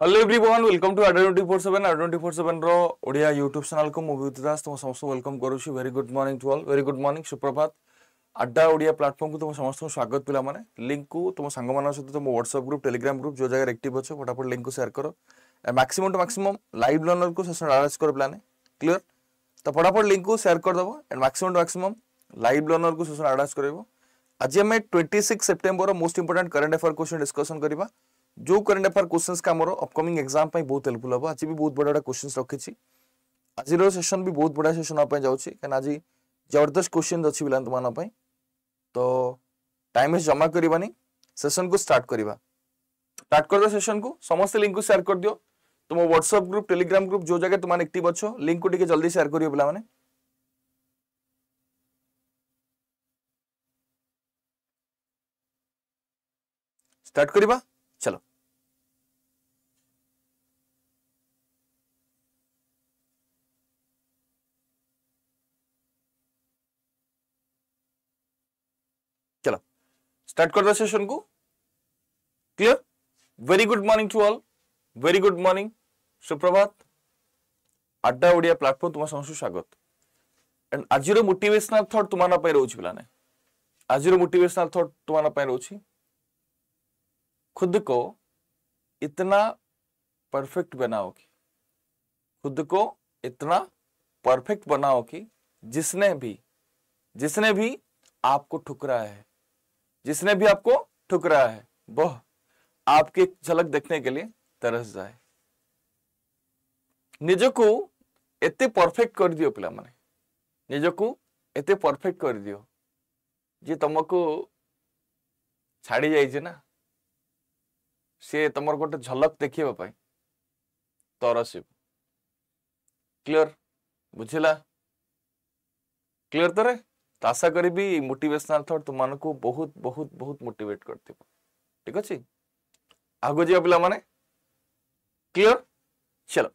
Hello everyone welcome to Adda twenty four seven Adda twenty four সেভেনর Odia YouTube ଚ୍ୟାନେଲ୍କୁ ମୁଁ ବିଦ୍ୟୁତ ଦାସ ତୁମ ସମସ୍ତଙ୍କୁ ୱେଲକମ୍ କରୁଛି very good morning to all very good morning ସୁପ୍ରଭାତ ଆଡ୍ଡା ଓଡ଼ିଆ ପ୍ଲାଟଫର୍ମକୁ ତୁମ ସମସ୍ତଙ୍କୁ ସ୍ୱାଗତ ପିଲାମାନେ ଲିଙ୍କକୁ ତୁମ ସାଙ୍ଗମାନଙ୍କ ସହିତ ତୁମ ହ୍ୱାଟ୍ସଆପ୍ ଗ୍ରୁପ୍ ଟେଲିଗ୍ରାମ ଗ୍ରୁପ୍ ଯେଉଁ ଜାଗାରେ ଆକ୍ଟିଭ୍ ଅଛ ଫଟାଫଟ ଲିଙ୍କକୁ ସେୟାର କର ମ୍ୟାକ୍ସିମମ୍ ଟୁ ମ୍ୟାକ୍ସିମମ୍ ଲାଇଭ୍ ଲର୍ଣ୍ଣରକୁ ସେସନ୍ ଆରେଞ୍ଜ କର ପିଲାମାନେ କ୍ଲିଅର ତ ଫଟାଫଟ ଲିଙ୍କକୁ ସେୟାର କରିଦେବ and maximum to maximum live ଲର୍ଣ୍ଣରକୁ ସେସନ୍ ଆରେଞ୍ଜ କରିବ ଆଜି ଆମେ twenty six September most important current affair question discussion କରିବା जो करेन्ट अफेयर क्वेश्चन का मोर अपकमिंग एग्जाम बहुत हेल्पफुल हम आज भी बहुत बड़ा बड़ा क्वेश्चन रखी आज सेसन भी बहुत बढ़िया सेसन हमारे जाऊँगी कहीं आज जबरदस्त क्वेश्चन अच्छी पे तो टाइम वेस्ट जमा करवानी सेसन को स्टार्ट करवा स्टार्ट कर दो सेसन को समस्त लिंक को सेयार कर दियो तुम व्हाट्सअप ग्रुप टेलीग्राम ग्रुप जो जगह तुम एक्टिव अच्छ लिंक को जल्दी सेयार करो पे स्टार्ट करवा चलो स्टार्ट कर दो सेशन को clear very good morning to all very good morning सुप्रभात আড্ডা ওড়িয়া প্ল্যাটফর্ম তোমার সমস্ত স্বাগত এন্ড আজির মোটিভেশনাল থট তোমার পাই রয়েছে आज আজির মোটিভেশনাল থট তোমার পাই রয়েছে खुद को इतना परफेक्ट बनाओ कि खुद को इतना परफेक्ट बनाओ कि जिसने भी जिसने भी आपको ठुकरा है जिसने भी आपको ठुकराया है वह आपके झलक देखने के लिए तरस जाए निज को इतने परफेक्ट कर दियो पिला माने निज को इतने परफेक्ट कर दियो जे तुमको छाड़ी जाए जे ना से तुम गोटे झलक देखे तरस क्लियर बुझला क्लियर तरह तो आशा करी मोटिवेशनाल थट तुम बहुत बहुत बहुत मोटिवेट कर ठीक अच्छे आगे जी पे मैंने क्लीयर चलो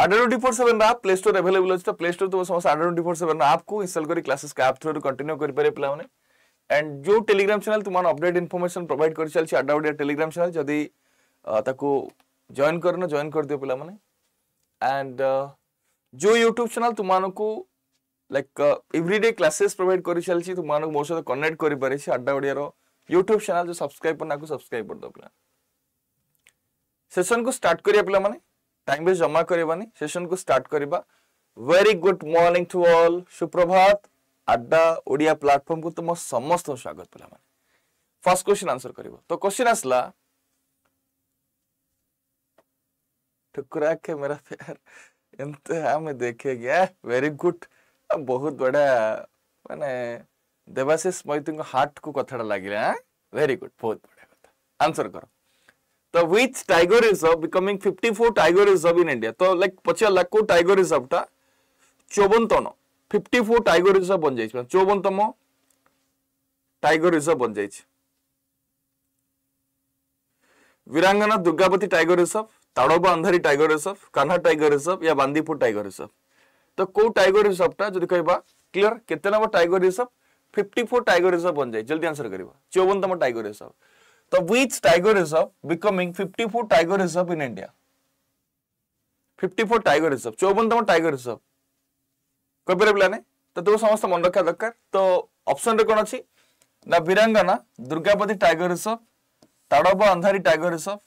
आडर twenty four play store available अच्छे तो प्ले स्टोर तुम समस्त आडर ट्वेंटी फोर सेवेन आप इनस्टल कर क्लासेस का आप थ्रु कंटिन्यू कर पाने एंड जो टेलीग्राम चैनल तुम अपडेट इनफर्मेशन प्रोवाइड कर चलती आडा ओडिया टेलीग्राम चैनल जदि जॉइन करन जॉइन कर दियो पे एंड जो यूट्यूब चैनल तुम ଲାଇକ୍ ଏଭ୍ରିଡେ କ୍ଲାସେସ୍ ପ୍ରୋଭାଇଡ୍ କରିଚାଲିଛି ତୁମମାନଙ୍କୁ ମୋ ସହିତ କନେକ୍ଟ କରିପାରିଛି ଆଡ୍ଡା ଓଡ଼ିଆର ୟୁଟ୍ୟୁବ୍ ଚ୍ୟାନେଲ୍ ଯେଉଁ ସବସ୍କ୍ରାଇବ୍ କରିନା ଆକୁ ସବସ୍କ୍ରାଇବ୍ କରିଦେବ ପିଲା ସେସନ୍କୁ ଷ୍ଟାର୍ଟ କରିବା ପିଲାମାନେ ଟାଇମ୍ ୱେଷ୍ଟ ଜମା କରିବାନି ସେସନ୍କୁ ଷ୍ଟାର୍ଟ କରିବା very good morning to all ସୁପ୍ରଭାତ ଆଡ୍ଡା ଓଡ଼ିଆ ପ୍ଲାଟଫର୍ମକୁ ତୁମ ସମସ୍ତଙ୍କୁ ସ୍ୱାଗତ ପିଲାମାନେ ଫାର୍ଷ୍ଟ କ୍ୱେଶ୍ଚିନ୍ ଆନ୍ସର କରିବ ତ କ୍ୱେଶ୍ଚିନ୍ ଆସିଲା ठुकरा के मेरा प्यार इंतहा में देखेगा वेरी गुड बहुत बड़ा माने देवाशीष मैती हार्ट को हाँ? कथा लगे वेरी गुड बहुत बढ़िया कथा आंसर कर तो which tiger reserve becoming fifty four tiger reserve in India तो लाइक पचारला को टाइगर रिजर्व टा चौवनतम फोर टाइगर रिजर्व बन जाइए चौवनतम टाइगर रिजर्व बन जाइए वीरांगना Durgavati tiger reserve Tadoba Andhari tiger reserve Kanha tiger reserve या बांदीपुर टाइगर रिजर्व तो कौ टाइगर रिजर्व टाइम कह क्लीयर के tiger reserve fifty four tiger reserve बन जाए जल्दी आंसर कर चौवनतम टाइगर रिजर्व तो which tiger reserve becoming fifty four tiger reserve in India fifty four tiger reserve चौवनतम टाइगर रिजर्व कहपर पे तो तुम समस्त मन रखा दरकार तो अपसन कौन अच्छी ना वीरांगना दुर्गापति tiger reserve Tadoba Andhari tiger reserve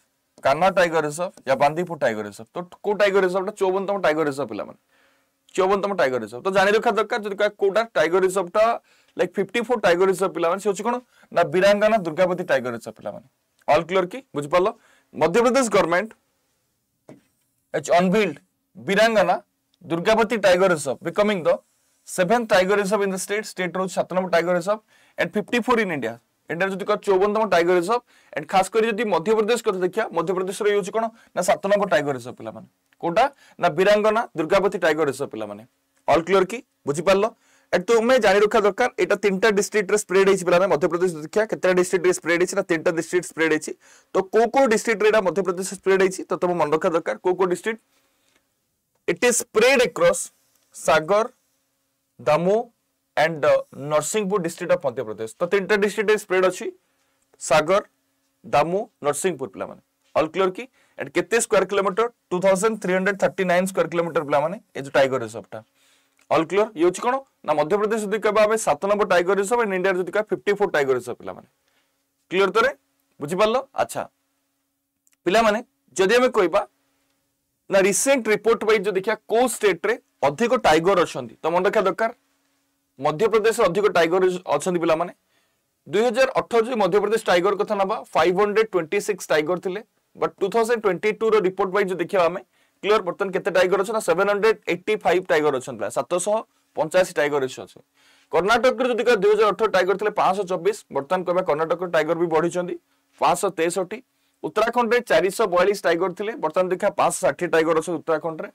Kanha tiger reserve या बांदीपुर टाइगर रिजर्व तो कौ टाइगर रिजर्व चौवनतम टाइगर रिजर्व पे ଚଉବନତମ ଟାଇଗର ରିଜର୍ଭ ତ ଜାଣି ରଖିବା ଦରକାର ଯଦି କହିବା କୋଉଟା ଟାଇଗର ରିଜର୍ଭଟା like fifty four tiger reserve ପିଲାମାନେ ସେ ହେଉଛି କ'ଣ ନା ବୀରାଙ୍ଗନା ଦୁର୍ଗାବତୀ ଟାଇଗର ରିଜର୍ଭ ପିଲାମାନେ ଅଲ୍ କ୍ଲିୟର କି ବୁଝିପାରିଲ Madhya Pradesh government it's unveiled Veerangana Durgavati tiger reserve becoming the seven tiger reserve in the state state ରହୁଛି ସାତ number tiger reserve and fifty four in India ইন্ডিয়ার যদি কথা চৌবনতম টাইগর রিজর্ভ এন্ড খাস করে যদি মধ্যপ্রদেশ কথা দেখা মধ্যপ্রদেশের ইয়ে হচ্ছে কোণ না সাত নম্বর টাইগর রিজর্ভ পিলামানে কোনটা না বীরাঙ্গনা দুর্গাবতী টাইগর রিসর্ভ পিলামানে অল ক্লিয়ার কি বুঝিপারল এটি তুমি জানি রখা দরকার এটা তিনটা ডিস্ট্রিক্টরে স্প্রেড হয়েছে পিলামানে মধ্যপ্রদেশ দেখা কেতটা ডিস্ট্রিক্টরে স্প্রেড হয়েছে না তিনটা ডিস্ট্রিক্ট স্প্রেড হয়েছে তো কেউ কেউ ডিস্ট্রিক্টরে এটা মধ্যপ্রদেশ স্প্রেড হয়েছে তো তুমি মনে রখা দরকার কেউ কেউ district it is spread across Sagar Damoh and Narsinghpur district of Madhya Pradesh তো তিনটা ডিস্ট্রিক্টরে স্প্রেড অছি সাগর দামো নরসিংপুর পিলামানে অল ক্লিয়ার কি ଏଠି କେତେ square kilometre two thousand three hundred thirty nine square kilometre ପିଲାମାନେ ଏ ଯୋଉ ଟାଇଗର ରିଜର୍ଭଟା ଅଲ୍ କ୍ଲିୟର ଇଏ ହେଉଛି କ'ଣ ନା ମଧ୍ୟପ୍ରଦେଶ ଯଦି କହିବା ଆମେ ସାତ ନମ୍ବର ଟାଇଗର ରିଜର୍ଭ ଆଣ୍ଡ ଇଣ୍ଡିଆର ଯଦି କହିବା ଫିଫ୍ଟି ଫୋର୍ ଟାଇଗର ରିଜର୍ଭ ପିଲାମାନେ କ୍ଲିୟର ତରେ ବୁଝିପାରିଲ ଆଚ୍ଛା ପିଲାମାନେ ଯଦି ଆମେ କହିବା ନା ରିସେଣ୍ଟ ରିପୋର୍ଟ ୱାଇଜ୍ ଯଦି ଦେଖିବା କୋଉ ଷ୍ଟେଟ୍ରେ ଅଧିକ ଟାଇଗର ଅଛନ୍ତି ତ ମନେ ରଖିବା ଦରକାର ମଧ୍ୟପ୍ରଦେଶରେ ଅଧିକ ଟାଇଗର ଅଛନ୍ତି ପିଲାମାନେ ଦୁଇ ହଜାର ଅଠର ଯଦି ମଧ୍ୟପ୍ରଦେଶ ଟାଇଗର କଥା ନେବା five hundred twenty six tiger ଥିଲେ but two thousand twenty two report wise देखा आम क्लीयर बर्तमान के टाइगर अच्छा seven hundred eighty five tiger अच्छा सतश पंचाशी टाइगर इश्यू अच्छे कर्णाटक जदि कह दुई हजार अठर टाइगर थे पांचश चबिश बर्तमान कह कर्णाटक टाइगर भी बढ़ी पांचश तेसठी उत्तराखंड में चारिश बयालीस टाइगर थे बर्तमान देखा पांचश षाठी टाइगर अच्छा उत्तराखंड में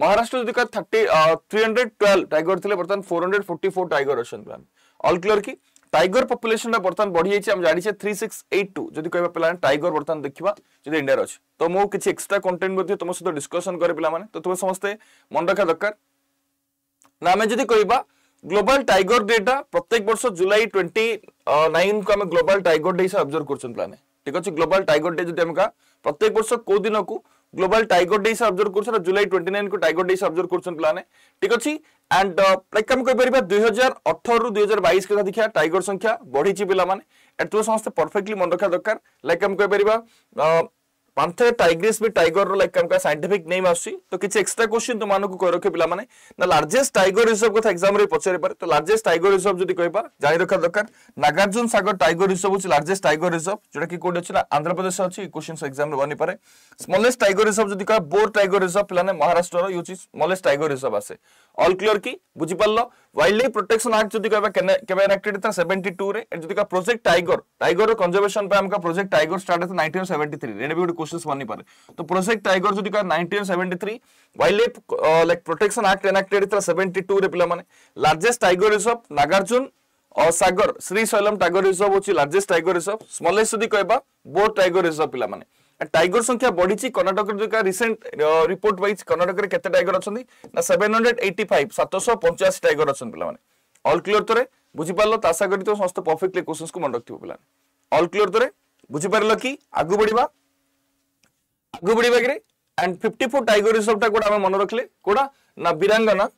महाराष्ट्र जदि कह thirty three hundred twelve tiger थे बर्तमान four hundred forty four tiger अच्छा प्लान अल क्लियर की টাইগর পপুলেসনটা বর্তমান বড়ি যাইছে আমি জানিছে থ্রি সিক্স এইট টু যদি কহবা পিলা টাইগর বর্তমান দেখিবা যদি ইন্ডিয়ার অছে তো মু কিছু এক্সট্রা কন্টেন্ট মধ্যে তোমার সহ ডিসকসন করে পিলা মানে তো তুমি সমস্তে মনে রাখা দরকার না আমি যদি কহবা গ্লোবাল টাইগর ডেটা প্রত্যেক বর্ষ জুলাই টোয়েন্টি নাইন কু আমি গ্লোবাল টাইগর ডে হিসাবে অবজর্ভ করছেন প্লানে ঠিক আছে গ্লোবাল টাইগর ডে যদি আমি প্রত্যেক বর্ষ কেউ দিনকু గ్లోబల్ టైగర్ డేస్ అబ్జర్వ్ କରୁଛନ୍ତି ଜୁଲାଇ ଟ୍ୱେଣ୍ଟି ନାଇନ୍କୁ ଟାଇଗର ଡେସ୍ ଅବଜର୍ଭ କରୁଛନ୍ତି ପିଲାମାନେ ଠିକ ଅଛି ଆଣ୍ଡ ଲାଇକ୍ ଆମେ କହିପାରିବା ଦୁଇ ହଜାର ଅଠରରୁ ଦୁଇ ହଜାର ବାଇଶ କଥା ଦେଖିବା ଟାଇଗର ସଂଖ୍ୟା ବଢିଛି ପିଲାମାନେ ଏଥିରୁ ସମସ୍ତେ ପରଫେକ୍ଟଲି ମନେ ରଖିବା ଦରକାର ଲାଇକ୍ ଆମେ କହିପାରିବା ପାନ୍ଥରେ ଟାଇଗ୍ରିସ୍ ବି ଟାଇଗରର ଲାଇକ୍ ଆମ ସାଇଣ୍ଟିଫିକ୍ ନେମ୍ ଆସୁଛି ତ କିଛି ଏକ୍ସଟ୍ରା କ୍ୱେଶ୍ଚିନ୍ ତୁମମାନଙ୍କୁ କହି ରଖେ ପିଲାମାନେ ନା ଲାର୍ଜେଷ୍ଟ ଟାଇଗର ରିଜର୍ଭ କଥା ଏକ୍ସାମ୍ରେ ପଚାରିପାରେ ତ ଲାର୍ଜେଷ୍ଟ ଟାଇଗର ରିଜର୍ଭ ଯଦି କହିବା ଜାଣି ରଖିବା ଦରକାର ନାଗାର୍ଜୁନ ସାଗର ଟାଇଗର ରିଜର୍ଭ ହେଉଛି ଲାର୍ଜେଷ୍ଟ ଟାଇଗର ରିଜର୍ଭ ଯେଉଁଟାକି କୋଉଠି ଅଛି ନା ଆନ୍ଧ୍ରପ୍ରଦେଶ ଅଛି କ୍ୱେଶ୍ଚିନ୍ ଏକ୍ସାମ୍ରେ ବନିପାରେ ସ୍ମଲେଷ୍ଟ ଟାଇଗର ରିଜର୍ଭ ଯଦି କହିବା ବୋର୍ ଟାଇଗର ରିଜର୍ଭ ପିଲାମାନେ ମହାରାଷ୍ଟ୍ରର ୟୁଛି ସ୍ମଲେଷ୍ଟ ଟାଇଗର ରିଜର୍ଭ ଆସେ ଅଲ୍ କ୍ଲିୟର କି ବୁଝିପାରିଲ ওয়াইল্ড লাইফ প্রোটেকশন আক্ট যদি কবা কেবে এনাক্টেড হেতা 72 রে যদি কা প্রজেক্ট টাইগর টাইগর কনজারভেশন পে আমকা প্রজেক্ট টাইগর স্টার্ট হেতা 1973 রে বি কোশ্চেনস বনি পারে তো প্রজেক্ট টাইগর যদি কা 1973 wild life like protection act enacted হেতা 72 রে পিলা মানে লার্জেস্ট টাইগর রিজর্ভ নাগার্জুন और सागर श्रीशैलम टाइगर रिजर्व हूँ लार्जेस्ट टाइगर रिजर्व स्मलेस्ट जदि कह बोट टाइगर रिजर्व पे टाइगर संख्या बढ़ी Karnataka recent report wise Karnataka केते टाइगर अच्छा ना सेवेन हंड्रेड एट्टी फाइव सतश पंचाशी टाइगर अच्छा पे अल क्लीयर तोरे बुझीपार आशा कर समस्त परफेक्टली क्वेश्चन को मन रखिए पे अल क्लीयर तोरे बुझीपार कि आगु बढ़ा आगु बढ़ा कि and fifty four tiger reserve time कौटा मन रखले कौटा ना बीरांगना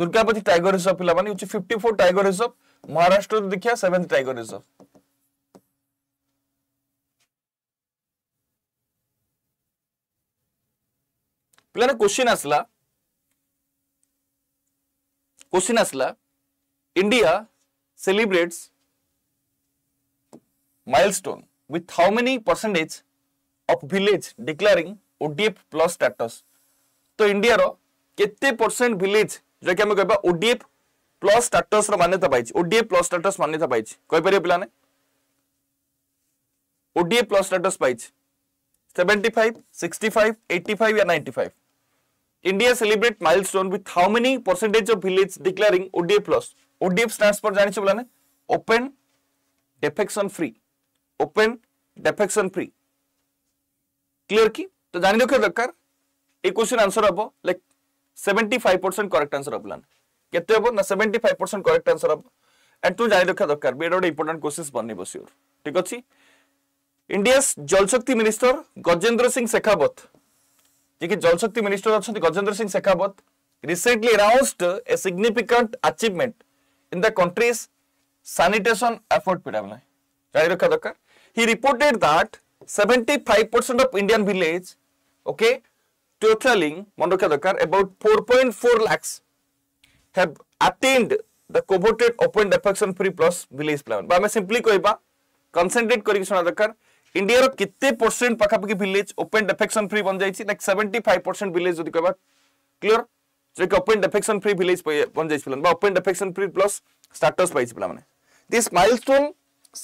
दुर्गापति टाइगर रिजर्व पे fifty four tiger reserve Maharashtra देखिए सेवेन्थ टाइगर रिजर्व पिल्लांनो क्वेश्चन आसला क्वेश्चन आसला India celebrates milestone with how many percentage of village declaring ODF plus status तो इंडिया रो केते परसेंट विलेज जो कि हम कहबा ओडीएफ प्लस स्टेटस रो मान्यता पाइछि ओडीएफ प्लस स्टेटस मान्यता पाइछि कहि परियो पिला ने ओडीएफ प्लस स्टेटस पाइछि 75 65 85 या 95 India celebrate milestone with how many percentage of villages declaring ODF plus? ODF stands for जानी चुपला ने open defection free, open defection free. की? तो जानी दो दरकार? एक क्वेश्चन आंसर अब लाइक 75 करेक्ट आंसर अब लान कितने ना 75 करेक्ट आंसर अब एंड तुम जानी दो दरकार? बी इंपोर्टेंट क्वेश्चंस बनने बसियोर. ठीक अच्छी? इंडिया's जल शक्ति मिनिस्टर गजेंद्र सिंह शेखावत ଯିଏକି ଜଳଶକ୍ତି ମିନିଷ୍ଟର ଅଛନ୍ତି Gajendra Singh Shekhawat recently announced a significant achievement in the country's sanitation effort ପିଡାମଲା ଜାଣି ରଖିବା ଦରକାର he reported that seventy five percent of Indian village okay totaling Mondoka Dakar about 4.4 lakhs have attained the coveted open defection free plus village plan. But I am simply koiba concentrate kori shona dakar ইন্ডিয়ার কেতে percent পাখাপাখি village open defecation free বন যাইছি like 75% village যদি কবা clear যে open defecation free village বন যাইছি পিলা বা open defecation free plus status পাইছি পিলা মানে this milestone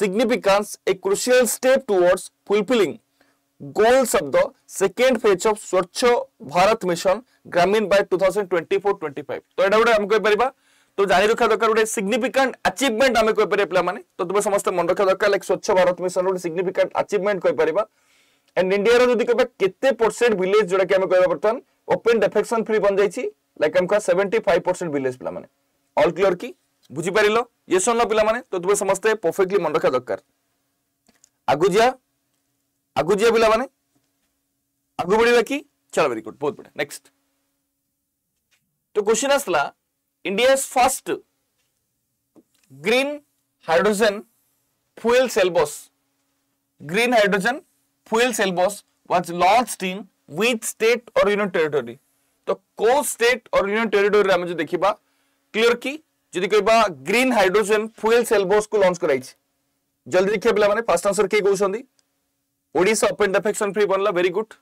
significance a crucial step towards fulfilling goals of the second phase of Swachh Bharat Mission Gramin by 2024-25 तो एटा गुडे हम कहि परबा तो जारी रखा दरकार गोटे सिग्निफिकेंट अचिवमेंट आम कही पारे पे तो तुम समस्त मन रखा दरकार लाइक स्वच्छ भारत मिशन गोटे सिग्निफिकेंट अचिवमेंट कही एंड इंडिया रही कह केसेंट भिलेज जो कह बर्तमान ओपन डेफेक्शन फ्री बन जाइए लाइक आम कह सेवेंटी फाइव परसेंट भिलेज पे अल क्लीयर कि बुझीपार ये सुन लो पे तो तुम समस्ते परफेक्टली मन रखा दरकार आगुजिया आगुजिया पे आगु बढ़ा कि चल वेरी गुड बहुत बढ़िया नेक्स्ट तो क्वेश्चन आसला India's first green hydrogen fuel cell bus, green hydrogen fuel cell bus was launched in which state or union territory? तो कौ स्टेट और यूनियन टेरिटोरी आम जो देखा क्लीयर कि जदि कह ग्रीन हाइड्रोजेन फुएल सेल बस को लॉन्च कराई जल्दी देखिए पे फास्ट आंसर किए कौन ओडा ओपन डेफेक्शन फ्री बनला वेरी गुड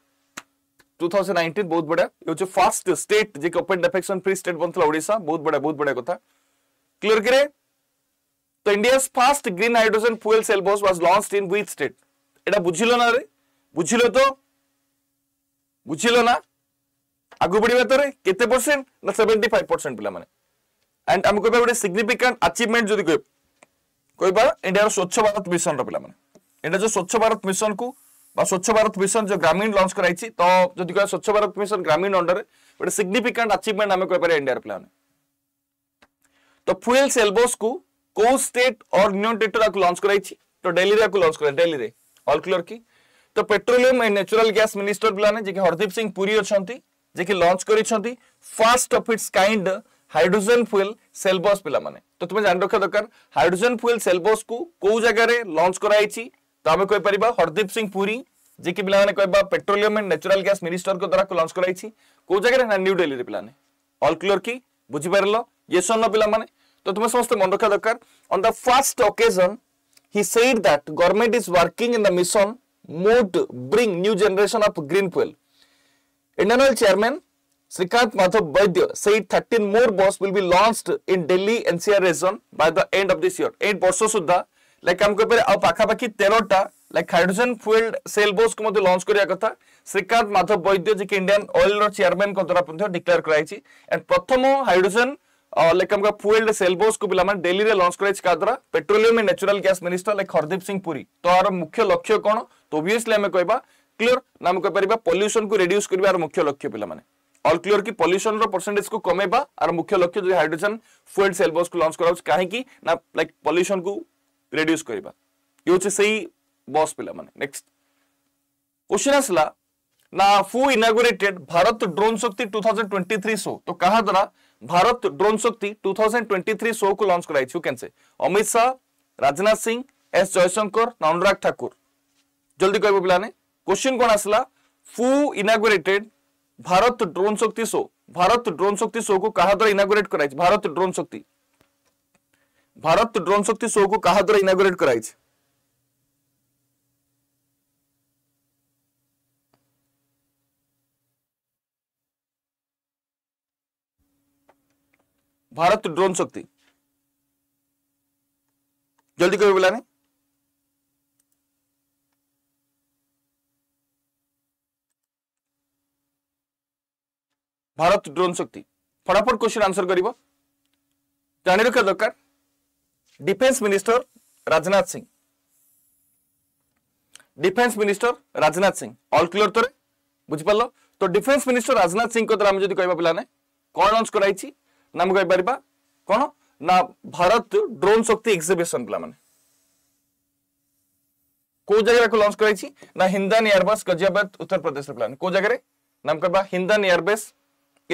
2019 बहुत बड़ा ये होचे फास्ट स्टेट जे ओपन डेफेक्शन फ्री स्टेट बनतला ओडिसा बहुत बड़ा बहुत बड़ा कथा क्लियर करे तो India's first green hydrogen fuel cell bus was launched in which state ଏଇଟା ବୁଝିଲ ନା ରେ ବୁଝିଲ ତ ବୁଝିଲ ନା आगु ବଢ଼ିବା तो କେତେ ପରସେଣ୍ଟ ନା ସେଭେଣ୍ଟି 75% ପରସେଣ୍ଟ ପିଲାମାନେ ଆଣ୍ଡ हम କହିବା ଗୋଟେ सिग्निफिकेंट ଆଚିଭମେଣ୍ଟ ଯଦି कोइ କହିବା ଇଣ୍ଡିଆର ସ୍ୱଚ୍ଛ ଭାରତ ମିଶନର ପିଲାମାନେ ଏଇଟା माने ସ୍ୱଚ୍ଛ ଭାରତ ମିଶନକୁ स्वच्छ भारत मिशन जो ग्रामीण लंच कर स्वच्छ भारत मिशन ग्रामीण अंडर गोटे सिग्निफिकेंट अचिवमेंट आम कहपर इंडिया प्लान तो फुएल सेलबस को कौ स्टेट और न्यूटेटर आपको लंच कर तो डेली लंच कर डेली अल क्लियर की तो petroleum and natural gas minister पे जी हरदीप सिंह पुरी अच्छा जी लंच कर फास्ट अफ इट्स कैंड हाइड्रोजन फुएल सेलबस पे तो तुम्हें जान रखा दरकार हाइड्रोजन फुएल सेलबस को कौ जगार लंच कराई तो आम हरदीप सिंह पुरी जी की पे कह petroleum and natural gas minister को द्वारा लंच कर न्यू डेली पे बुझीपार ये सन्न पे तो तुम समस्त मन रखा दरकार on the first occasion he said that government is working in the mission mode bring new generation of green fuel Indian oil chairman Shrikant Madhav Vaidya से thirteen more bus will be launch in Delhi NCR region by the end of this एट वर्ष सुधा like ଆମେ କହିପାରିବା ଆଉ ପାଖାପାଖି ତେରଟା like hydrogen ଫୁଏଲ୍ଡ ସେଲ୍ ବୋସ୍କୁ ମଧ୍ୟ ଲଞ୍ଚ କରିବା କଥା ଶ୍ରୀକାନ୍ତ ମାଧବ ବୈଦ୍ୟ ଯିଏକି ଇଣ୍ଡିଆନ୍ ଅଏଲ୍ର ଚେୟାରମ୍ୟାନ୍ଙ୍କ ଦ୍ୱାରା लाइक को पिला दिल्ली रे लॉन्च कराई petroleum and natural gas minister like Hardeep Singh Puri तो आर मुख्य लक्ष्य कौन तो ओबियसली आम क्लीयर ना कहपर पल्यूशन को रिड्यूस कर मुख्य लक्ष्य पे अल क्लीयर कि पल्यूशन परसेंटेज को कमेबा आर मुख्य लक्ष्य जो हाइड्रोजन फुएल्ड सेलबोस को लॉन्च कर कहीं लाइक पल्यूशन को ରେଡ୍ୟୁସ୍ କରିବା ଇଏ ହେଉଛି ସେଇ ବସ୍ ପିଲାମାନେ ନେକ୍ସଟ क्वेश्चन आसला ना हु इनागोरेटेड भारत ड्रोन शक्ति 2023 शो तो कहा द्वारा भारत ड्रोन शक्ति 2023 शो को लॉन्च कराई यू कैन अमित शाह राजनाथ सिंह एस जयशंकर अनुराग ठाकुर जल्दी कहबो पिलाने क्वेश्चन कोन आसला who inaugurated Bharat drone Shakti show Bharat drone Shakti show को कहा द्वारा इनागोरेट कराई भारत ड्रोन शक्ति भारत ड्रोन शक्ति शो को कहा द्वारा કરાઈ कर भारत ड्रोन शक्ति जल्दी करो बोला भारत ड्रोन शक्ति फटाफट क्वेश्चन आंसर कर जाणी रखा दरकार defence minister Rajnath Singh defence minister Rajnath Singh all clear ତୋରେ ବୁଝିପାରିଲ ତ ଡିଫେନ୍ସ ମିନିଷ୍ଟର ରାଜନାଥ ସିଂଙ୍କ ଦ୍ୱାରା ଆମେ ଯଦି କହିବା ପିଲାମାନେ କ'ଣ ଲଞ୍ଚ କରାଯାଇଛି ନା ଆମେ କହିପାରିବା କ'ଣ ନା ଭାରତ ଡ୍ରୋନ୍ ଶକ୍ତି ଏକ୍ସିବିସନ ପିଲାମାନେ କୋଉ ଜାଗାକୁ ଲଞ୍ଚ କରାଯାଇଛି ନା ହିନ୍ଦାନ ଏୟାରବେସ୍ ଗଜିଆବାଦ ଉତ୍ତରପ୍ରଦେଶର ପିଲାମାନେ କୋଉ ଜାଗାରେ ନା ଆମେ କହିବା ହିନ୍ଦାନ ଏୟାରବେସ୍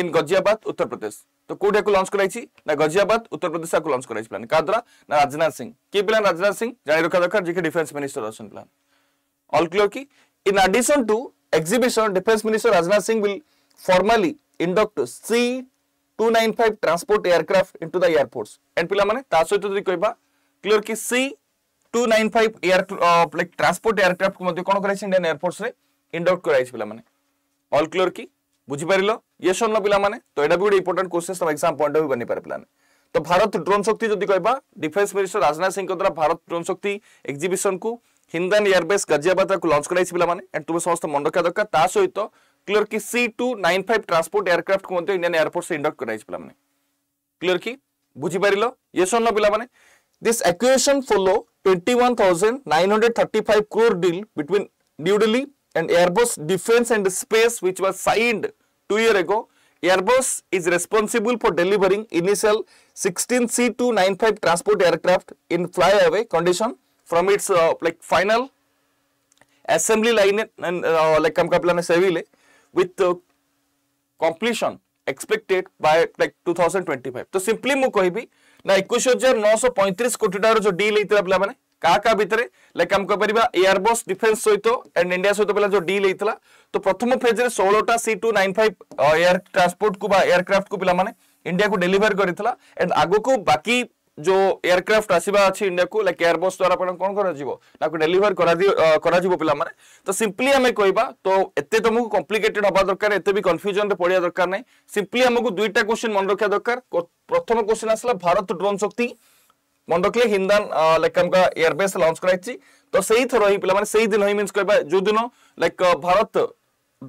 इन गजियाबाद उत्तर प्रदेश তো কোটা লঞ্চ করাইছি না গজিয়াবাদ উত্তর প্রদেশ আকু লঞ্চ করাইছি প্ল্যান কার দ্বারা না রাজনাথ সিং কি প্ল্যান রাজনাথ সিং জানি রাখা দরকার যে ডিফেন্স মিনিস্টার আছেন প্ল্যান অল ক্লিয়ার কি in addition to exhibition defence minister Rajnath Singh will formally induct C 295 transport aircraft into the air force and পিলা মানে তা সহিত যদি কইবা ক্লিয়ার কি C 295 air like transport aircraft কো মধ্যে কোন করাইছে ইন্ডিয়ান এয়ারফোর্স রে ইন্ডক্ট করাইছে পিলা মানে অল ক্লিয়ার কি বুঝিপারিল ইয়ে সর্ণ পিলামানে তো এটা বি গোটে ইম্পর্টাট কোশ্চেন তোমার এক্সাম পয়েন্ট বি বনিপারে পিলানে তো ভারত ড্রোন শক্তি যদি কহবা ডিফেন্স মিনিষ্টর রাজনাথ সিংহ দ্বারা ভারত ড্রোন শক্তি এক্সিবিশন কু হিন্দান এয়ারবেস গাজিয়াবাদ তাকে লঞ্চ করাইছি পিলামানে এন্ড তুমি সমস্ত মনে রক্ষা দরকার তা সহিত ক্লিয়ার কি C two nine five transport aircraft কু মধ্যে ইন্ডিয়ান এয়ারফোর্স ইন্ডক্ট করাইছি পিলামানে ক্লিয়ার কি বুঝিপারিল ইয়ে সর্ণ পিলামানে This acquisition follow 21,935 crore deal between New Delhi and Airbus Defense and Space which was signed two year ago. Airbus is responsible for delivering initial 16 C295 transport aircraft in flyaway condition from its uh, like final assembly line and uh, like Kamkapilana Seville with uh, completion expected by like 2025. तो simply मु कहिबी ना 21935 कोटी टार जो deal हेतला पिला माने কাহা কাহা ভিতরে লাইক আমি কইপারা এয়ারবস ডিফেন্স সহিত এন্ড ইন্ডিয়া সহিত পেলা যে ডিল হয়েছিল তো প্রথম ফেজরে ষোলটা C two nine five air transport কু বা এয়ারক্রাফ্ট কু পিলামানে ইন্ডিয়া কু ডেলিভার করেছিল এন্ড আগুক বাকি जो एयरक्राफ्ट आसवा अच्छी इंडिया को लाइक एयरबस द्वारा कौन कर डेलीभर पाने तो सिंपली आम कह तो एत तुमको कम्प्लिकेटेड हवा दरकार एत भी कन्फ्यूजन पड़ा दरकार ना सिंपली आमको दुईटा क्वेश्चन मन रखा दरकार प्रथम क्वेश्चन आसला भारत ड्रोन शक्ति ମଣ୍ଡକଲି ହିନ୍ଦାନ ଲାଇକ୍ ଏୟାରବେସ୍ ଲଞ୍ଚ କରାଯାଇଛି ତ ସେଇଥର ହିଁ ପିଲାମାନେ ସେଇଦିନ ହିଁ ମିନ୍ସ କହିବା ଯୋଉଦିନ ଲାଇକ୍ ଭାରତ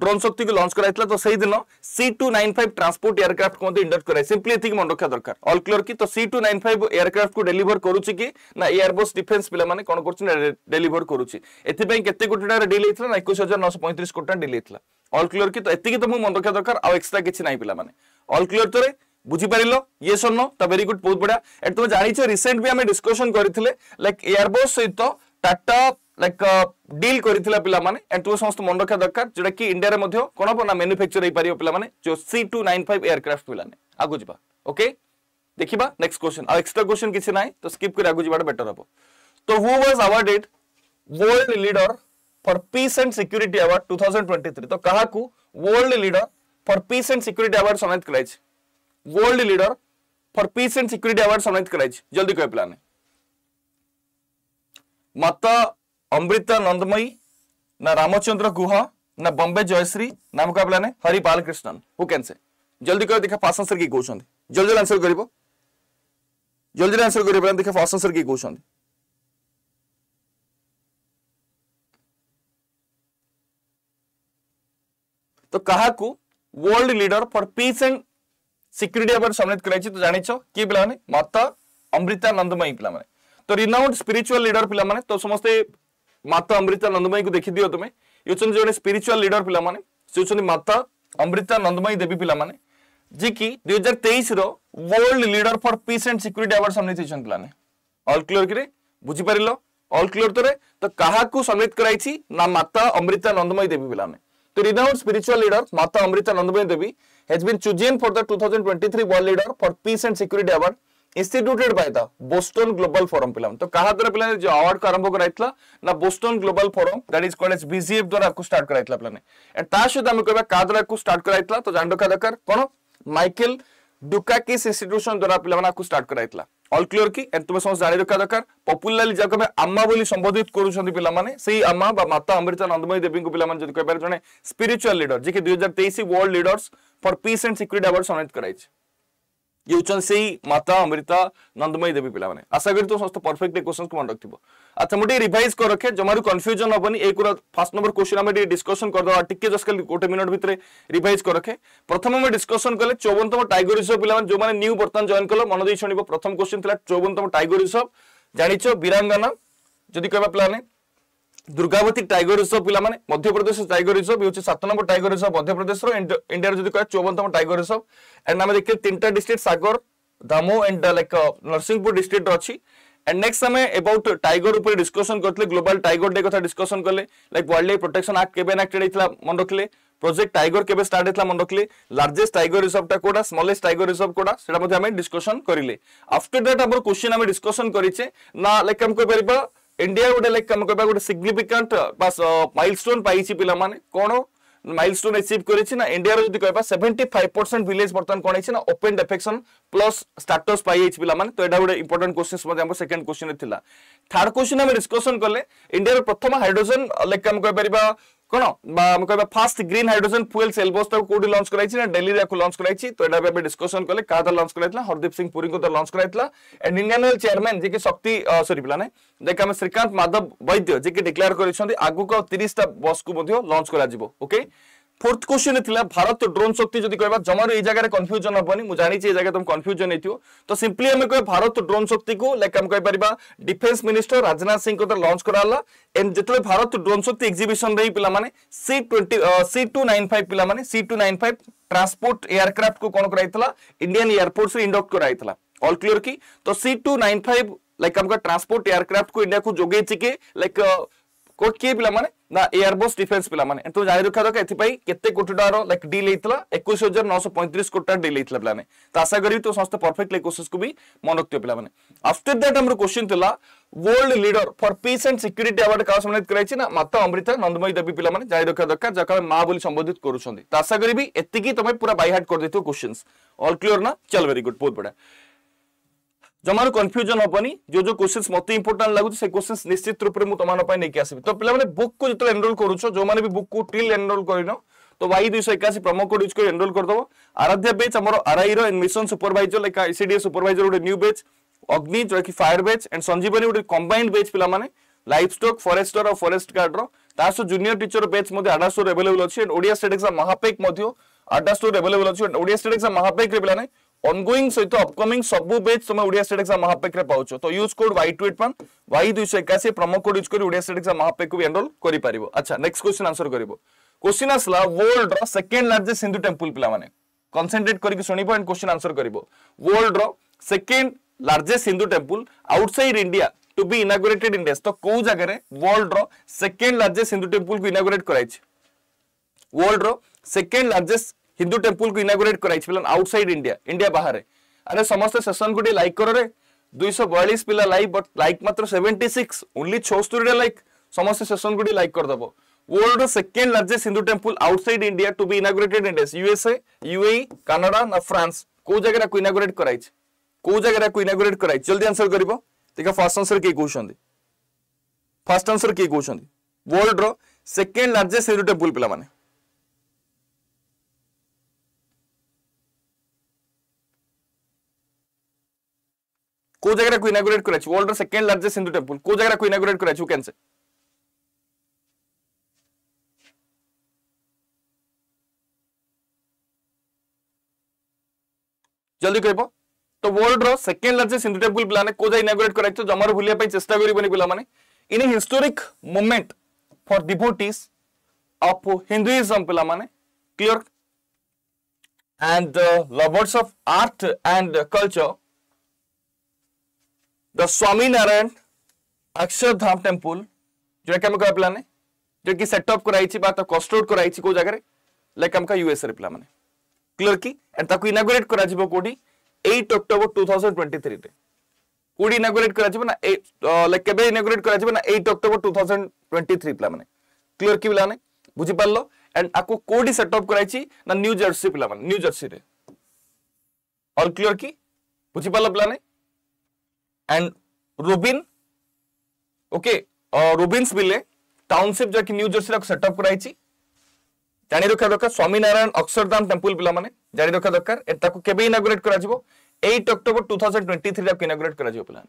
ড্রোন শক্তিকে লঞ্চ করা হয়েছিল তো সেই দিন C two nine five transport aircraft মধ্যে ইন্ডক্ট করা সিম্পলি এটি মনে রক্ষা দরকার অল ক্লিয়ার কি তো C two nine five aircraft কু ডেলিভর করুছি কি না এয়ারবোস ডিফেন্স পিলা মানে কোন করছে না ডেলিভর করুছি এথিপাই কেতে কোটি টাকার ডিল হয়েছিল না একুশ হাজার নশো পঁয়ত্রিশ কোটি টাকা ডিল হয়েছিল অল ক্লিয়ার কি তো এতিকি তো মনে রক্ষা দরকার আর এক্সট্রা কিছু নাই পিলা মানে অল ক্লিয়ার তোরে বুঝিপারিল ইয়ে সর নো তা ভেরি গুড বহুত বড়িয়া এটা তুমি জানিছ রিসেন্ট বি আমি ডিসকশন করিলে লাইক এয়ারবোস সহিত টাটা লাইক ডিল করিলা পিলা মানে এন্ড তুমি সমস্ত মনে রাখা দরকার যেটা কি ইন্ডিয়ারে মধ্যে কোন হব না ম্যানুফ্যাকচার হই পারিব পিলা মানে যে C295 এয়ারক্রাফট পিলা নে আগু যা ওকে দেখিবা নেক্সট क्वेश्चन আর এক্সট্রা क्वेश्चन কিছু নাই তো স্কিপ করে আগু যাবাটা বেটার হবো তো who was awarded world leader for peace and security award 2023 तो कहाकू world leader for peace and security award सम्मानित कराई world leader for peace and security award सम्मानित कर जल्दी कह पाने आहे माता अमृता नंदमयी ना रामचंद्र गुहा ना बम्बे जयश्री नाम कह पाने हरि बालकृष्णन हु कैन से जल्दी कह देखा फास्ट आंसर की कौन जल्दी जल्दी आंसर कर जल्दी आंसर कर देखा फास्ट आंसर की कौन तो क्या world leader for peace and security ଭାବରେ ସମ୍ମିଳିତ କରାଯାଇଛି ତ ଜାଣିଛ କିଏ ପିଲାମାନେ ମାତା ଅମୃତା ନନ୍ଦମୟୀ ପିଲାମାନେ ତ ରିନାଉଣ୍ଡ ସ୍ପିରିଚୁଆଲ ଲିଡର ପିଲାମାନେ ତ ସମସ୍ତେ ମାତା ଅମୃତା ନନ୍ଦମୟୀକୁ ଦେଖିଦିଅ ତୁମେ ଇଏ ହେଉଛନ୍ତି ଜଣେ ସ୍ପିରିଚୁଆଲ ଲିଡର ପିଲାମାନେ ସେ ହେଉଛନ୍ତି ମାତା ଅମୃତା ନନ୍ଦମୟୀ ଦେବୀ ପିଲାମାନେ ଯିଏକି ଦୁଇ ହଜାର ତେଇଶର world leader for peace and security award ସମ୍ମିଳିତ ହେଇଛନ୍ତି ପିଲାମାନେ ଅଲ୍ କ୍ଲିୟର କିରେ ବୁଝିପାରିଲ ଅଲ୍ କ୍ଲିୟର ତରେ ତ କାହାକୁ ସମ୍ମିଳିତ କରାଯାଇଛି ନା ମାତା ଅମୃତା ନନ୍ଦମୟୀ ଦେବୀ ପିଲାମାନେ The renowned spiritual leader Mata Amrita Nandabhai Devi has been chosen for the 2023 World Leader for Peace and Security Award instituted by the Boston Global Forum ପିଲାମାନେ ତ କାହା ଦ୍ୱାରା ପିଲାମାନେ ଯେଉଁ ଆୱାର୍ଡକୁ ଆରମ୍ଭ କରାଯାଇଥିଲା ନା Boston Global Forum that is called BCF ଦ୍ୱାରା ଆକୁ ଷ୍ଟାର୍ଟ କରାଯାଇଥିଲା ପିଲାମାନେ ଏଣ୍ଡ ତା ସହିତ ଆମେ କହିବା କାହା ଦ୍ୱାରା ଆକୁ ଷ୍ଟାର୍ଟ କରାଯାଇଥିଲା ତ ଜାଣି ରଖା ଦରକାର କ'ଣ ମାଇକେଲ ডুকা কেস ইনস্টিট্যুশন দ্বারা পিলামানকু স্টার্ট করাইতলা অল ক্লিয়ার কি এন্ড তুমি সমস্ত জানি রখা দরকার পপুলারলি যাকে আমি আম্মা বলি সম্বোধিত করুছন্তি পিলামানে সেই আম্মা বা মাতা অমৃতা নন্দময়ী দেবীঙ্কু পিলামানে যদি কইবার জনে স্পিরিচুয়াল লিডর যে কি 2023 world leaders for peace and security award সনদ করাইছে ଯାଉଛନ୍ତି ସେଇ ମାତା ଅମୃତା ନନ୍ଦମୟୀ ଦେବୀ ପିଲାମାନେ ଆଶା କରି ତୁମ ସମସ୍ତ ପରଫେକ୍ଟ କ୍ୱେଶ୍ଚନ୍କୁ ମନେ ରଖିଥିବ ଆଚ୍ଛା ମୁଁ ଟିକେ ରିଭାଇଜ୍ କରି ରଖେ ଜମାରୁ କନଫ୍ୟୁଜନ୍ ହେବନି ଏଇ ପୁରା ଫାର୍ଷ୍ଟ ନମ୍ବର କୋଶ୍ଚିନ୍ ଆମେ ଟିକେ ଡିସ୍କସନ୍ କରିଦେବା ଟିକେ ଜଷ୍ଟ ଖାଲି ଗୋଟେ ମିନିଟ୍ ଭିତରେ ରିଭାଇଜ୍ କରି ପ୍ରଥମେ ଆମେ ଡିସ୍କସନ୍ କଲେ ଚଉବନତମ ଟାଇଗର ରିସର୍ଭ ପିଲାମାନେ ଯେଉଁମାନେ ନ୍ୟୁ ବର୍ତ୍ତମାନ ଜଏନ୍ କଲେ ମନ ଦେଇ ଶୁଣିବ ପ୍ରଥମ କୋଶ୍ଚିନ୍ ଥିଲା ଚଉବନତମ ଟାଇଗର ରିସର୍ଭ ଜାଣିଛ ବୀରାଙ୍ଗନା ଯଦି କହିବା ପିଲାମାନେ দুর্গাবতী টাইগর রিজর্ভ পিলামানে মধ্যপ্রদেশ টাইগর রিজর্ভ হচ্ছে সাত নম্বর টাইগর রিজর্ভ মধ্যপ্রদেশর ইন্ডিয়ার যদি কে চৌবনতম টাইগর রিজর্ভ এন্ড আমি দেখলে তিনটা district Sagar Damoh and like Narsinghpur district অছি এন্ড নেক্সট আমি এবাউট টাইগর উপরে ডিসকসন করলে গ্লোবাল টাইগর ডে কথা ডিসকসন কলে like wild life protection act কেবে এনাক্টেড হয়েছিল মনে রাখলে প্রোজেক্ট টাইগর কেবে স্টার্ট হয়েছিল মনে রাখলে লার্জেস্ট টাইগর রিজর্ভটা কোটা স্মলেস্ট টাইগর রিজর্ভ কোটা সেটা মধ্যে আমি ডিসকসন করিলে আফটার দ্যাট আমার কোশ্চিন আমি ডিসকসন করিছে না লাইক আমি কইপারিবা ইন্ডিয়া গোটে লাইক আমি কহবা গোটে সিগনিফিকান্ট বা মাইলস্টোন পাইছি পিলামানে কোন মাইলস্টোন এচিভ করেছি না ইন্ডিয়ার যদি কহবা 75% ভিলেজ বর্তমান কোন হইছে না ওপেন ডেফেকশন প্লাস স্ট্যাটাস পাই হইছে পিলামানে তো এটা গোটে ইম্পর্টেন্ট কোশ্চেনস মধ্যে আমার সেকেন্ড কোশ্চেন থিলা থার্ড কোশ্চেন আমি ডিসকশন কলে ইন্ডিয়ার প্রথম হাইড্রোজেন লাইক আমি কই পারিবা কোন কহবা first green hydrogen fuel cell bus তাকে কোটি লঞ্চ করাইছি না দিল্লি আকু লঞ্চ করাইছি তো এটা আমি ডিসকশন কলে কাহ দ্বারা লঞ্চ করাইছিল হরদীপ সিং পুরী দ্বারা লঞ্চ করাইছিল এন্ড ইন্ডিয়ান অয়েল চেয়ারম্যান যে কি শক্তি সরি পিলা নাই যাকে আমি শ্রীকান্ত মাধব বৈদ্য যে কি ডিক্লেয়ার করেছেন আগুক তিরিশটা বস কু মধ্য লঞ্চ করা ওকে ফোর্থ কোশ্চেন লা ভারত ড্রোন শক্তি যদি কহবা জমার এই জায়গায় কনফ্যুজন হবনি মু জানি এই জায়গায় তুমি কনফ্যুজন হইতো তো সিম্পলি আমি কহ ভারত ড্রোন শক্তি কু লাইক আমি কই পারিবা ডিফেন্স মিনিস্টর রাজনাথ সিং দ্বারা লঞ্চ করা হলা এন্ড যেতলে ভারত ড্রোন শক্তি এক্সিবিশন রে পিলা মানে সি 20 সি 295 পিলা মানে সি 295 ट्रांसपोर्ट एयरक्राफ्ट को कौन कराइला इंडियन एयरपोर्ट से इंडक्ट कराइला ऑल क्लियर की तो C two nine five like हमका ट्रांसपोर्ट एयरक्राफ्ट को इंडिया को जोगे लाइक କୋର୍ଟ କିଏ ପିଲାମାନେ ନା ଏୟାରବସ୍ ଡିଫେନ୍ସ ପିଲାମାନେ ତ ଜାଣି ରଖିବା ଦରକାର ଏଥିପାଇଁ କେତେ କୋଟି ଟଙ୍କାର ଲାଇକ୍ ଡିଲ୍ ହେଇଥିଲା ଏକୋଇଶ ହଜାର ନଅଶହ ପଇଁତିରିଶ କୋଟି ଟଙ୍କା ଡିଲ୍ ହେଇଥିଲା ପିଲାମାନେ ତ ଆଶା କରିବି ତ ସମସ୍ତେ ପରଫେକ୍ଟଲି କୋଶ୍ଚିନ୍ସକୁ ବି ମନେ ରଖିଥିବେ ପିଲାମାନେ ଆଫ୍ଟର ଦ୍ୟାଟ୍ ଆମର କୋଶ୍ଚିନ୍ ଥିଲା world leader for peace and security award কাহ সম্মানিত করাইছি না মাতা অমৃতা নন্দময়ী দেবী পিলামানে জারি রাখা দরকার যাকে আমি মা বলে সম্বোধিত করুছন্তি তো আশা করিবি এতিকি তুমি পুরা বাই হার্ট করে দেইতো কোশ্চেনস অল ক্লিয়ার না চল ভেরি গুড বহুত বড়া ଜମାରୁ କନଫ୍ୟୁଜନ ହବନି ଯୋଉ ଯୋଉ କ୍ୱେଶ୍ଚିନ୍ସ ମତେ ଇମ୍ପୋର୍ଟାଣ୍ଟ ଲାଗୁଛି ସେ କ୍ୱେଶ୍ଚିନ୍ସ ନିଶ୍ଚିତ ରୂପରେ ମୁଁ ତମମାନଙ୍କ ପାଇଁ ନେଇକି ଆସିବି ତ ପିଲାମାନେ ବୁକ୍କୁ ଯେତେବେଳେ ଏନରୋଲ କରୁଛ ଯୋଉମାନେ ବି ବୁକ୍କୁ ଟିଲ୍ ଏନରୋଲ କରିନ তো ওয়াই দুইশো একাশি প্রোমো কোড ইউজ করে এনরোল করেদেব আরাধ্যা বেচ আমার আরআই রিশন সুপরভাইজর লাইক আইসিডিএস সুপরভাইজর গোটে নিউ বেচ অগ্নি যোটাকি ফায়ার বেচ এন্ড সঞ্জীবনী গোটে কম্বাইন্ড বেচ পিলা মানে লাইফ স্টক ফরেস্টর আর ফরেস্ট গার্ডর তা সহ জুনিয়র টিচর বেচ মধ্যে আডা স্টোর এভেলেবল অছি and Odia state exam Mahapack মধ্যে আডা স্টোর এভেলেবল অছি and Odia state exam Mahapack রে পিলা নাই অনগোইং সহিত অপকমিং সবু বেচ তুমি ওড়িয়া স্টেট এক্সাম মহাপেকরে পাউছ তো use code Y two eight one Y দুইশ একাশি প্রমো কোড ইউজ করে ওড়িয়া স্টেট এক্সাম মহাপেকু বি এনরোল করে পারিব আচ্ছা নেক্সট কোশ্চিন আনসর করিব কোশ্চিন আসলা ওয়ার্ল্ড র সেকেন্ড লার্জেস্ট হিন্দু টেম্পল পিলা মানে কনসেন্ট্রেট করিকি শুনিব এন্ড কোশ্চিন আনসর করিব ওয়ার্ল্ড র second largest Hindu temple outside India to be inaugurated in ডেস তো কেউ জায়গায় ওয়ার্ল্ড র সেকেন্ড লার্জেস্ট হিন্দু টেম্পল কু ইনাগুরেট করাইছে ওয়ার্ল্ড র সেকেন্ড লার্জেস্ট हिंदू टेम्पल को इनागोरेट कर आउटसाइड इंडिया इंडिया बाहर अरे समस्त सेसन को लाइक कर रहे दुईश बयालीस पिला लाइक बट लाइक मात्र सेवेन्टी सिक्स ओनली छस्तरीटा लाइक समस्त सेसन को लाइक करदेव world second largest Hindu temple outside India to be inaugurated in USA UAE Canada ना फ्रांस को जगह इनागोरेट कराई को जगह इनागोरेट कराई जल्दी आंसर कर देखा फास्ट आंसर किए कहते फास्ट आंसर किए कहते वर्ल्ड र सेकेंड लार्जेस्ट हिंदू टेम्पल पिला কো জায়গাটা ইনাগুরেট করেছে ওয়ার্ল্ডের সেকেন্ড লার্জেস্ট হিন্দু টেম্পল কো জায়গাটা ইনাগুরেট করেছে হু ক্যান সে জলদি কইব তো ওয়ার্ল্ডর সেকেন্ড লার্জেস্ট হিন্দু টেম্পল পিলানে কো জায়গা ইনাগুরেট করেছে জমার ভুলিয়া পাই চেষ্টা করিবনি পিলামানে in historic moment for devotees of Hinduism পিলামানে clear and uh, lovers of art and culture the Swaminarayan Akshardham temple जोटा कि कहला जो कि सेटअप कर कस्टआउट कर जगह लाइक आम यूएस पे क्लीयर कि एंड इनागोरेट करोटी eight October two thousand twenty three कौटी इनागोरेट कर इनागोरेट करट October two thousand twenty three पे क्लीयर कि पे बुझिपार एंड आपको कौटी सेटअप कर न्यू जर्सी पे न्यू जर्सी अल क्लीयर कि बुझिपार पे and Robin, okay, uh, Robinsville ले टाउनशिप जाकि न्यू जर्सी रख सेटअप कराई জানি রাখা দরকার স্বামীনারায়ণ অক্ষরধাম টেম্পল পিলা মানে জানি রাখা দরকার তাকে কেবে ইনাগুরেট করা যাব 8 অক্টোবর 2023 রে ইনাগুরেট করা যাব plan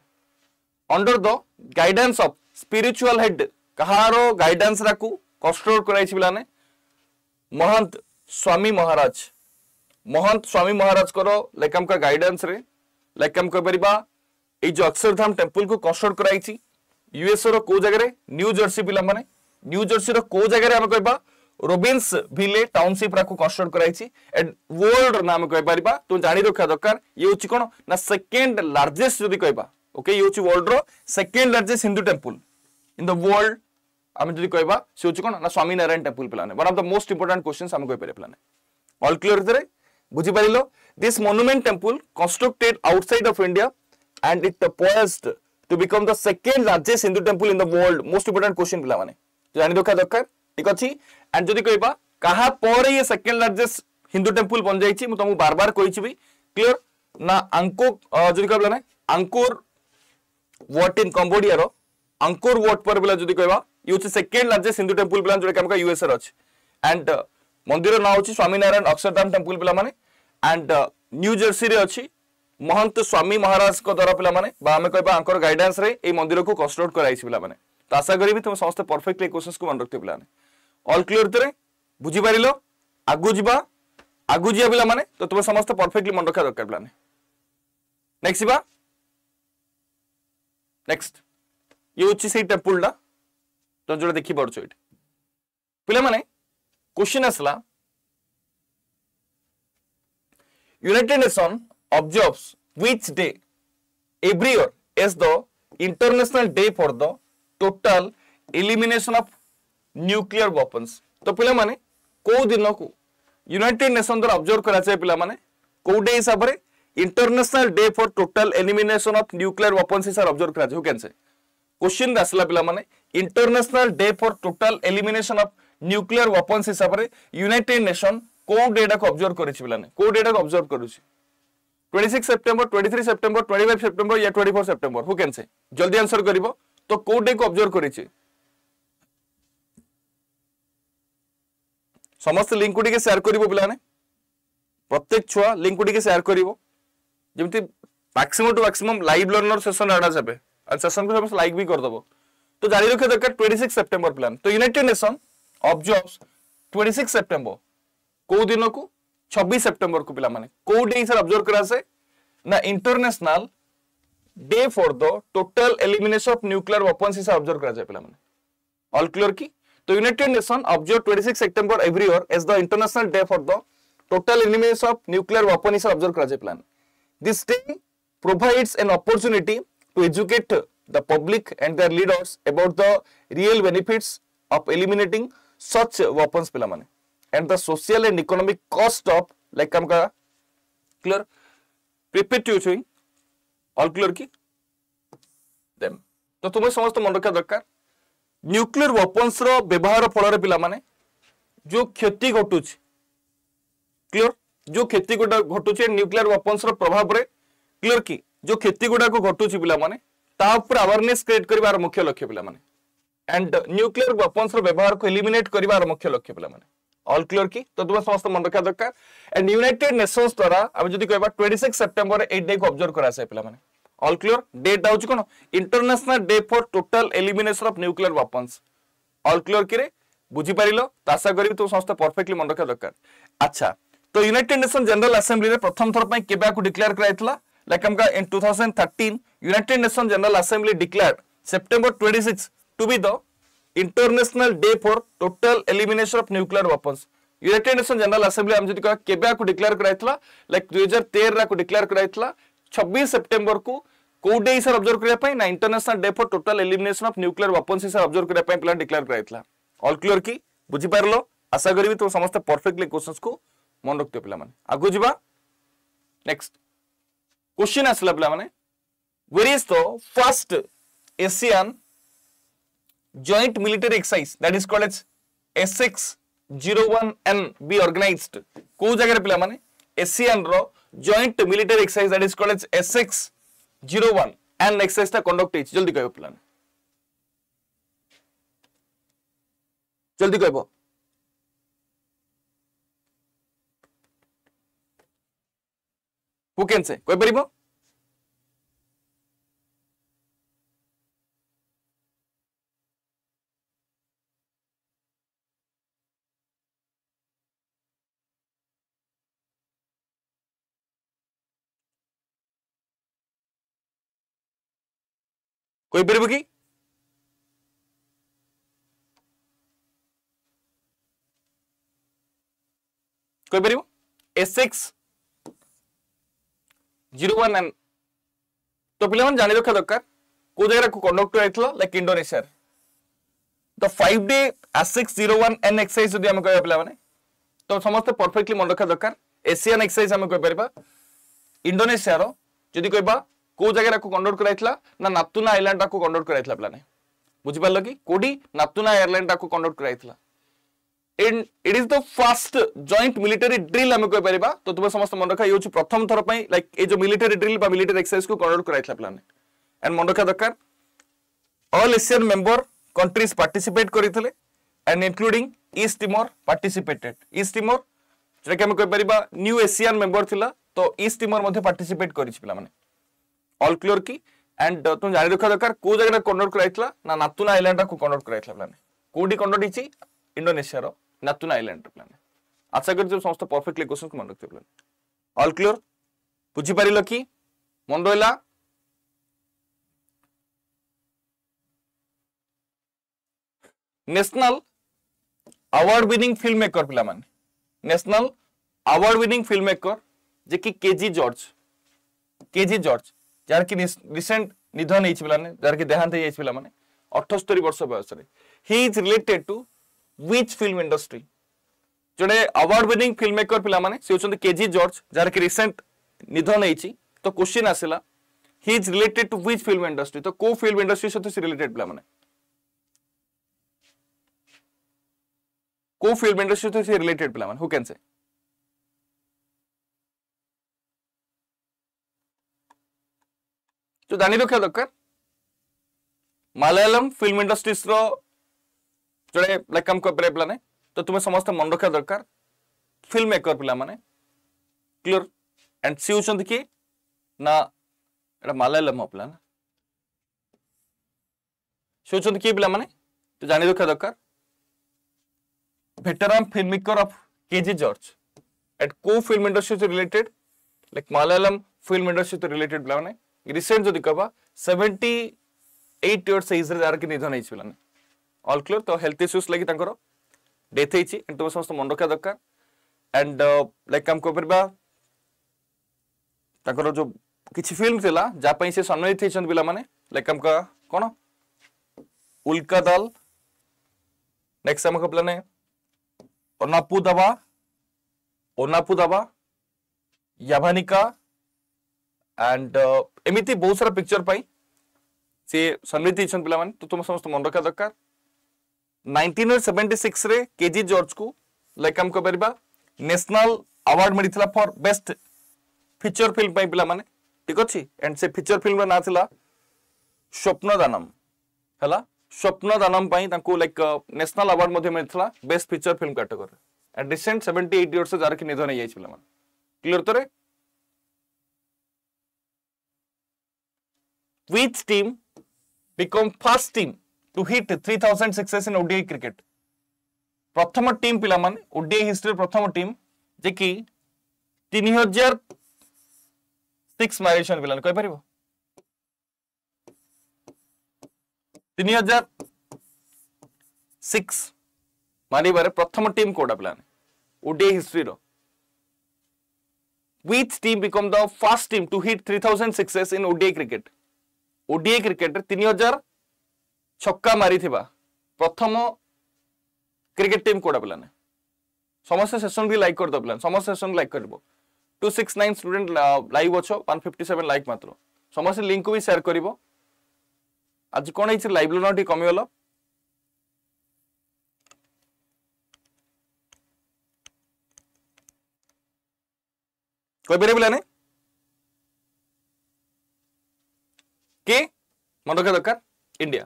under the guidance of spiritual head কাহারো গাইডেন্স রাকু কষ্টর করাইছি পিলানে মহন্ত স্বামী মহারাজ মহন্ত স্বামী মহারাজ কর লেকামকা গাইডেন্স রে লেকাম কই পারিবা এই যে অক্ষরধাম টেম্পল কু ଯୋଉ করা ଟେମ୍ପଲକୁ କନଷ୍ଟ୍ରକ୍ଟ କରାଯାଇଛି ୟୁଏସ୍ଓ ର নিউ ଜାଗାରେ পিলা মানে নিউ ନ୍ୟୁ ଜର୍ସିର କୋଉ ଜାଗାରେ আমি কইবা রোবিন্স ভিলে টাউনশিপ রাখু কনস্ট্রক্ট করাইছি এন্ড ওয়ার্ল্ড র নাম পারিবা তো জানি রাখা দরকার ই হচ্ছে কোন না সেকেন্ড লার্জেস্ট যদি কইবা ওকে ই হচ্ছে ওয়ার্ল্ড র second largest Hindu temple in the world আমি যদি কইবা সে হচ্ছে কোন না স্বামী নারায়ণ টেম্পল প্লানে one of the most important questions আমি কই কইপারে প্লানে অল ক্লিয়ার ভিতরে বুঝি পারিলো this monument temple constructed outside of India and it poised to become the second largest Hindu temple in the world. Most important question पिला माने And दोखा दरकार Kaha Pore and second largest Hindu temple, ये second largest Hindu temple बन जाइछि मु तुमको बार बार कहि छिबी clear ना आंको जदि कहबला ना आंकोर व्हाट इन कंबोडिया रो आंकोर व्हाट पर बला जदि कहबा ये होछि सेकेंड लार्जेस्ट हिंदू टेम्पल बला जोटा हमका यूएस रे अछि एंड मंदिर ना होछि स्वामीनारायण अक्षरधाम टेम्पल बला माने and New Jersey Mahant Swami ମହାରାଜଙ୍କ ଦ୍ୱାରା ପିଲାମାନେ ବା ଆମେ କହିବା ଆଙ୍କର ଗାଇଡାନ୍ସରେ ଏଇ ମନ୍ଦିରକୁ କନଷ୍ଟ୍ରକ୍ଟ କରାଯାଇଛି ପିଲାମାନେ ତ ଆଶା କରିବି ତୁମେ ସମସ୍ତେ ପରଫେକ୍ଟଲି ଏ କ୍ୱେଶ୍ଚନ୍ସକୁ ମନେ ରଖିଥିବ ପିଲାମାନେ ଅଲ୍ କ୍ଲିୟର ଭିତରେ ବୁଝିପାରିଲ ଆଗକୁ ଯିବା ଆଗକୁ ଯିବା ପିଲାମାନେ ତ ତୁମେ ସମସ୍ତେ ପରଫେକ୍ଟଲି ମନେ ରଖିବା ଦରକାର ପିଲାମାନେ ନେକ୍ସଟ ଯିବା ନେକ୍ସଟ ଇଏ ହେଉଛି ସେଇ ଟେମ୍ପୁଲଟା ତୁମେ ଯେଉଁଟା ଦେଖିପାରୁଛ ଏଠି ପିଲାମାନେ କ୍ୱେଶ୍ଚିନ୍ ଆସିଲା United Nation observes which day every year as the international day for the total elimination of nuclear weapons तो पिलाମାନେ କୋଉ ଦିନକୁ ୟୁନାଇଟେଡ୍ ନେସନ୍ ଦ୍ୱାରା ଅବଜର୍ଭ କରାଯାଏ ପିଲାମାନେ କୋଉ ଡେ ହିସାବରେ international day for total elimination of nuclear weapons ହିସାବରେ ଅବଜର୍ଭ କରାଯାଏ ହୁ କ୍ୟାନ୍ ସେ କୋଶ୍ଚିନ୍ ଆସିଲା ପିଲାମାନେ international day for total elimination of nuclear weapons ହିସାବରେ ୟୁନାଇଟେଡ୍ ନେସନ୍ କୋଉ ଡେଟାକୁ ଅବଜର୍ଭ କରିଛି ପିଲାମାନେ କୋଉ ଡେଟାକୁ ଅବଜର୍ଭ କରୁଛି 26 সেপ্টেম্বর 23 সেপ্টেম্বর 25 সেপ্টেম্বর या 24 সেপ্টেম্বর হু ক্যান সে জলদি আনসার করিব তো কোউ ডে কো অবজার্ভ করিছি সমস্ত লিঙ্ক কু টিকে সেয়ার করিব পিলানে প্রত্যেক ছুয়া লিঙ্ক কু টিকে সেয়ার করিব যেমতি maximum to maximum live learner session আড়া যাবে আর সেশন কু সমস্ত লাইক বি কর দেবো তো জারি রাখা দরকার 26 সেপ্টেম্বর প্ল্যান তো ইউনাইটেড নেশন অবজর্ভস 26 সেপ্টেম্বর কোউ দিনকু छब्बीस सेप्टेम्बर को पिला कौ डे सर करा से ना international day for the total elimination of nuclear weapons हिसाब अब्जर्व करा जाय पिला माने ऑल क्लियर की तो यूनाइटेड नेशन ऑब्जर्व 26 सितंबर every year as the international day for the total elimination of nuclear weapons हिसाब ऑब्जर्व करा जाय प्लान this day provides an opportunity to educate the public and their leaders about the real benefits of eliminating such weapons पिला माने and the social and economic cost of like काम का clear perpetuating all clear की them तो तुम्हें समस्त मन रखा दरकार न्यूक्लियर वेपन्स रो व्यवहार फल पिला माने जो क्षति घटुची क्लियर जो क्षति गुडा घटुची न्यूक्लियर वेपन्स रो प्रभाव रे क्लियर की जो क्षति गुडा को घटुची पिला माने ता ऊपर अवेयरनेस क्रिएट करबार मुख्य लक्ष्य पिला माने एंड न्यूक्लियर वेपन्स रो व्यवहार को एलिमिनेट करबार मुख्य लक्ष्य पिला माने অল ক্লিয়ার কি তো তোমার সমস্ত মনে রাখা দরকার এন্ড ইউনাইটেড নেশনস দ্বারা আমি যদি কহবা 26 সেপ্টেম্বর এই ডে কো অবজার্ভ করা যায় পিলা মানে অল ক্লিয়ার ডেট দাউছি কোন international day for total elimination of nuclear weapons all clear কি রে বুঝি পারিলো তা আশা করি তো সমস্ত পারফেক্টলি মনে রাখা দরকার আচ্ছা তো ইউনাইটেড নেশন জেনারেল আসেম্বলি রে প্রথম থর পাই কেবা কো ডিক্লেয়ার করা হইতলা লাইক আমকা in 2013 United nation general আসেম্বলি declare September 26 to be the international day for total elimination of nuclear weapons United Nation General Assembly हम जति का को डिक्लेअर कराइतला लाइक 2013 रा को डिक्लेअर कराइतला 26 सितंबर को को डे हिसाब ऑब्जर्व करे पई international day for total elimination of nuclear weapons हिसाब ऑब्जर्व करे पई प्लान डिक्लेअर कराइतला ऑल क्लियर की बुझी पारलो आशा करबि तो समस्त परफेक्टली क्वेश्चंस को मन रखते पिला माने आगु जीवा नेक्स्ट क्वेश्चन आसला पिला माने where is the first ASEAN joint military exercise that is called as SX01N be organized କୋଉ ଜାଗାରେ ପିଲାମାନେ ASEAN ର joint military exercise that is called as SX01 and exercise ଟା conduct ହେଇଛି ଜଲ୍ଦି କହିବ ପିଲାମାନେ ଜଲ୍ଦି କହିବ who can say କହିପାରିବ କହିପାରିବ କି କହିପାରିବ S six zero one nine ତ ପିଲାମାନେ ଜାଣି ରଖିବା ଦରକାର କୋଉ ଜାଗାରେ କଣ୍ଡକ୍ଟର ହେଇଥିଲା ଲାଇକ୍ ଇଣ୍ଡୋନେସିଆ ତ five day S six zero one N exercise ଯଦି ଆମେ କହିବା ପିଲାମାନେ ତ ସମସ୍ତେ ପରଫେକ୍ଟଲି ମନେ ରଖିବା ଦରକାର ଏସିଆନ୍ ଏକ୍ସରସାଇଜ୍ ଆମେ କହିପାରିବା ଇଣ୍ଡୋନେସିଆର ଯଦି କହିବା कौ जगार कंडक्ट कराइला ना नातुना एयरलैन टाक कंडक्ट कराइला पे ना बुझिपार कि कौटी नातुना एयरलैन टाक कंडक्ट कराइला it is the fast joint military drill आम कहपर तो तुम्हें समस्त मन रखा ये प्रथम थर पर लाइक ये जो मिलिटरी ड्रिल मिलिटरी एक्सरसाइज को कंडक्ट कराइला पे ने एंड मन रखा दरकार all ASEAN member countries participate करते and including East Timor participated East Timor जोटा कि आम कहपर न्यू एसियान मेम्बर थी तो ईस्ट टीमर पार्टीसीपेट कर पे অল କ୍ଲିୟର କି ଆଣ୍ଡ ତୁମେ ଜାଣି ରଖିବା ଦରକାର କୋଉ ଜାଗାରେ କଣ୍ଡକ୍ଟ କରାଯାଇଥିଲା ନା ନାତୁନା ଆଇଲ୍ୟାଣ୍ଡଟାକୁ କଣ୍ଡକ୍ଟ କରାଯାଇଥିଲା ପ୍ଲାନ୍ କୋଉଠି କଣ୍ଡକ୍ଟ ହେଇଛି ଇଣ୍ଡୋନେସିଆର ନାତୁନା ଆଇଲ୍ୟାଣ୍ଡର ପ୍ଲାନ୍ ଆଶା କରୁଛି ସମସ୍ତ ପରଫେକ୍ଟଲି କ୍ୱେଶ୍ଚନକୁ ମନେ ରଖିବେ ପ୍ଲାନ୍ ଅଲ୍ କ୍ଲିୟର ବୁଝିପାରିଲ କି ମନେ ରହିଲା national award winning film maker পিলামানে national award winning film maker যে কি কেজি জর্জ কেজি জর্জ ଯାହାକି ରିସେଣ୍ଟ ନିଧନ ହେଇଛି ପିଲାମାନେ ଯାହାକି ଦେହାନ୍ତ ହେଇଯାଇଛି ପିଲାମାନେ ଅଠସ୍ତରୀ ବର୍ଷ ବୟସରେ he is related to which film industry ଜଣେ ଆୱାର୍ଡ ୱିନିଂ ଫିଲ୍ମ ମେକର ପିଲାମାନେ ସେ ହେଉଛନ୍ତି କେଜି ଜର୍ଜ ଯାହାକି ରିସେଣ୍ଟ ନିଧନ ହେଇଛି ତ କୋଶ୍ଚିନ୍ ଆସିଲା he is related to which film industry ତ କୋଉ ଫିଲ୍ମ ଇଣ୍ଡଷ୍ଟ୍ରି ସହିତ ସେ ରିଲେଟେଡ୍ ପିଲାମାନେ କୋଉ ଫିଲ୍ମ ଇଣ୍ଡଷ୍ଟ୍ରି ସହିତ ସେ ରିଲେଟେଡ୍ ପିଲାମାନେ ହୁ କ୍ୟାନ୍ ସେ तो जानी रखा दरकार मलयालम फिल्म इंडस्ट्रीज जो लैकम कपर पे तो तुम्हें समस्त मन रखा दरकार फिल्म मेकर पे क्लीयर एंड सी हो कि ना तो मलयालम पाना सी हो कि पे तो जानी रखा दरकार भेटराम film maker of K G एट को फिल्म इंडस्ट्री सहित related like Malayalam film industry सहित रिलेटेड पे ರಿಸೆಂಟ್ যদি কবা 78 ಇಯರ್ಸ್ ಏಜ್ ರೆ ಯಾರಕ್ಕೆ ನಿಧನ ହେଇଛି ପିଲାମାନେ ଅଲ୍ କ୍ଲିୟର ତ ହେଲ୍ଥ ଇସ୍ୟୁସ୍ ଲାଗି ତାଙ୍କର ଡେଥ୍ ହେଇଛି ଏଣୁ ତୁମେ ସମସ୍ତେ ମନେ ରଖିବା ଦରକାର ଆଣ୍ଡ ଲାଇକ୍ ଆମେ କହିପାରିବା ତାଙ୍କର ଯୋଉ କିଛି ଫିଲ୍ମ ଥିଲା ଯାହା ପାଇଁ ସେ ସମ୍ମାନିତ ହେଇଛନ୍ତି ପିଲାମାନେ ଲାଇକ୍ ଆମେ କହିବା କ'ଣ ଉଲ୍କା ଦଲ ନେକ୍ସଟ ଆମେ କହିବା ପିଲାମାନେ ଅନାପୁ ଦବା ओनापुदावा याभानिका ଆଣ୍ଡ ଏମିତି ବହୁତ ସାରା ପିକ୍ଚର ପାଇଁ ସିଏ ସମ୍ମିଳିତ ହେଇଛନ୍ତି ପିଲାମାନେ ତ ତୁମେ ସମସ୍ତେ ମନେ ରଖିବା ଦରକାର ନାଇନଟିନ୍ ସେଭେଣ୍ଟି ସିକ୍ସରେ କେଜି ଜର୍ଜକୁ ଲାଇକ୍ ଆମେ କହିପାରିବା ନ୍ୟାସନାଲ ଆୱାର୍ଡ ମିଳିଥିଲା ଫର୍ ବେଷ୍ଟ ଫିଚର ଫିଲ୍ମ ପାଇଁ ପିଲାମାନେ ଠିକ ଅଛି ଆଣ୍ଡ ସେ ଫିଚର ଫିଲ୍ମର ନାଁ ଥିଲା ସ୍ୱପ୍ନ ଦାନମ ହେଲା ସ୍ୱପ୍ନ ଦାନମ ପାଇଁ ତାଙ୍କୁ ଲାଇକ୍ ନ୍ୟାସନାଲ ଆୱାର୍ଡ ମଧ୍ୟ ମିଳିଥିଲା ବେଷ୍ଟ ଫିଚର ଫିଲ୍ମ କାଟେଗୋରୀରେ ଆଣ୍ଡ ରିସେଣ୍ଟ ସେଭେଣ୍ଟି ଏଇଟ୍ ଇୟର୍ସରେ ଯାହାକି ନିଧନ ହେଇଯାଇଛି ପିଲାମାନେ କ୍ଲିୟର ତରେ which team become first team to hit 3000 success in ODI cricket প্রথম টিম পিলামানে ওডিআই হিস্ট্রি প্রথম টিম যে কি 3006 মারিছন পিলান কই পারিবো 3006 মারিবারে প্রথম টিম কোডা পিলান ওডিআই হিস্ট্রি রো which team become the first team to hit 3000 success in ODI cricket ODI ক্রিকেটরে তিন হাজার ছক্কা মারিথিবা প্রথম ক্রিকেট টিম কোডা পিলানে ସମସ୍ତ ସେସନ୍କି ଲାଇକ୍ କରିଦେବ ପିଲାମାନେ ସମସ୍ତ ସେସନ୍ ଲାଇକ୍ କରିବ two six nine student live ଅଛ ୱାନ୍ ଫିଫ୍ଟି ସେଭେନ୍ ଲାଇକ୍ ମାତ୍ର ସମସ୍ତେ ଲିଙ୍କକୁ ବି ସେୟାର କରିବ ଆଜି କ'ଣ ହେଇଛି ଲାଇଭ୍ ଲୋନ ଟିକେ କମିଗଲା କହିପାରିବେ ପିଲାମାନେ কে মনে দরকার ইন্ডিয়া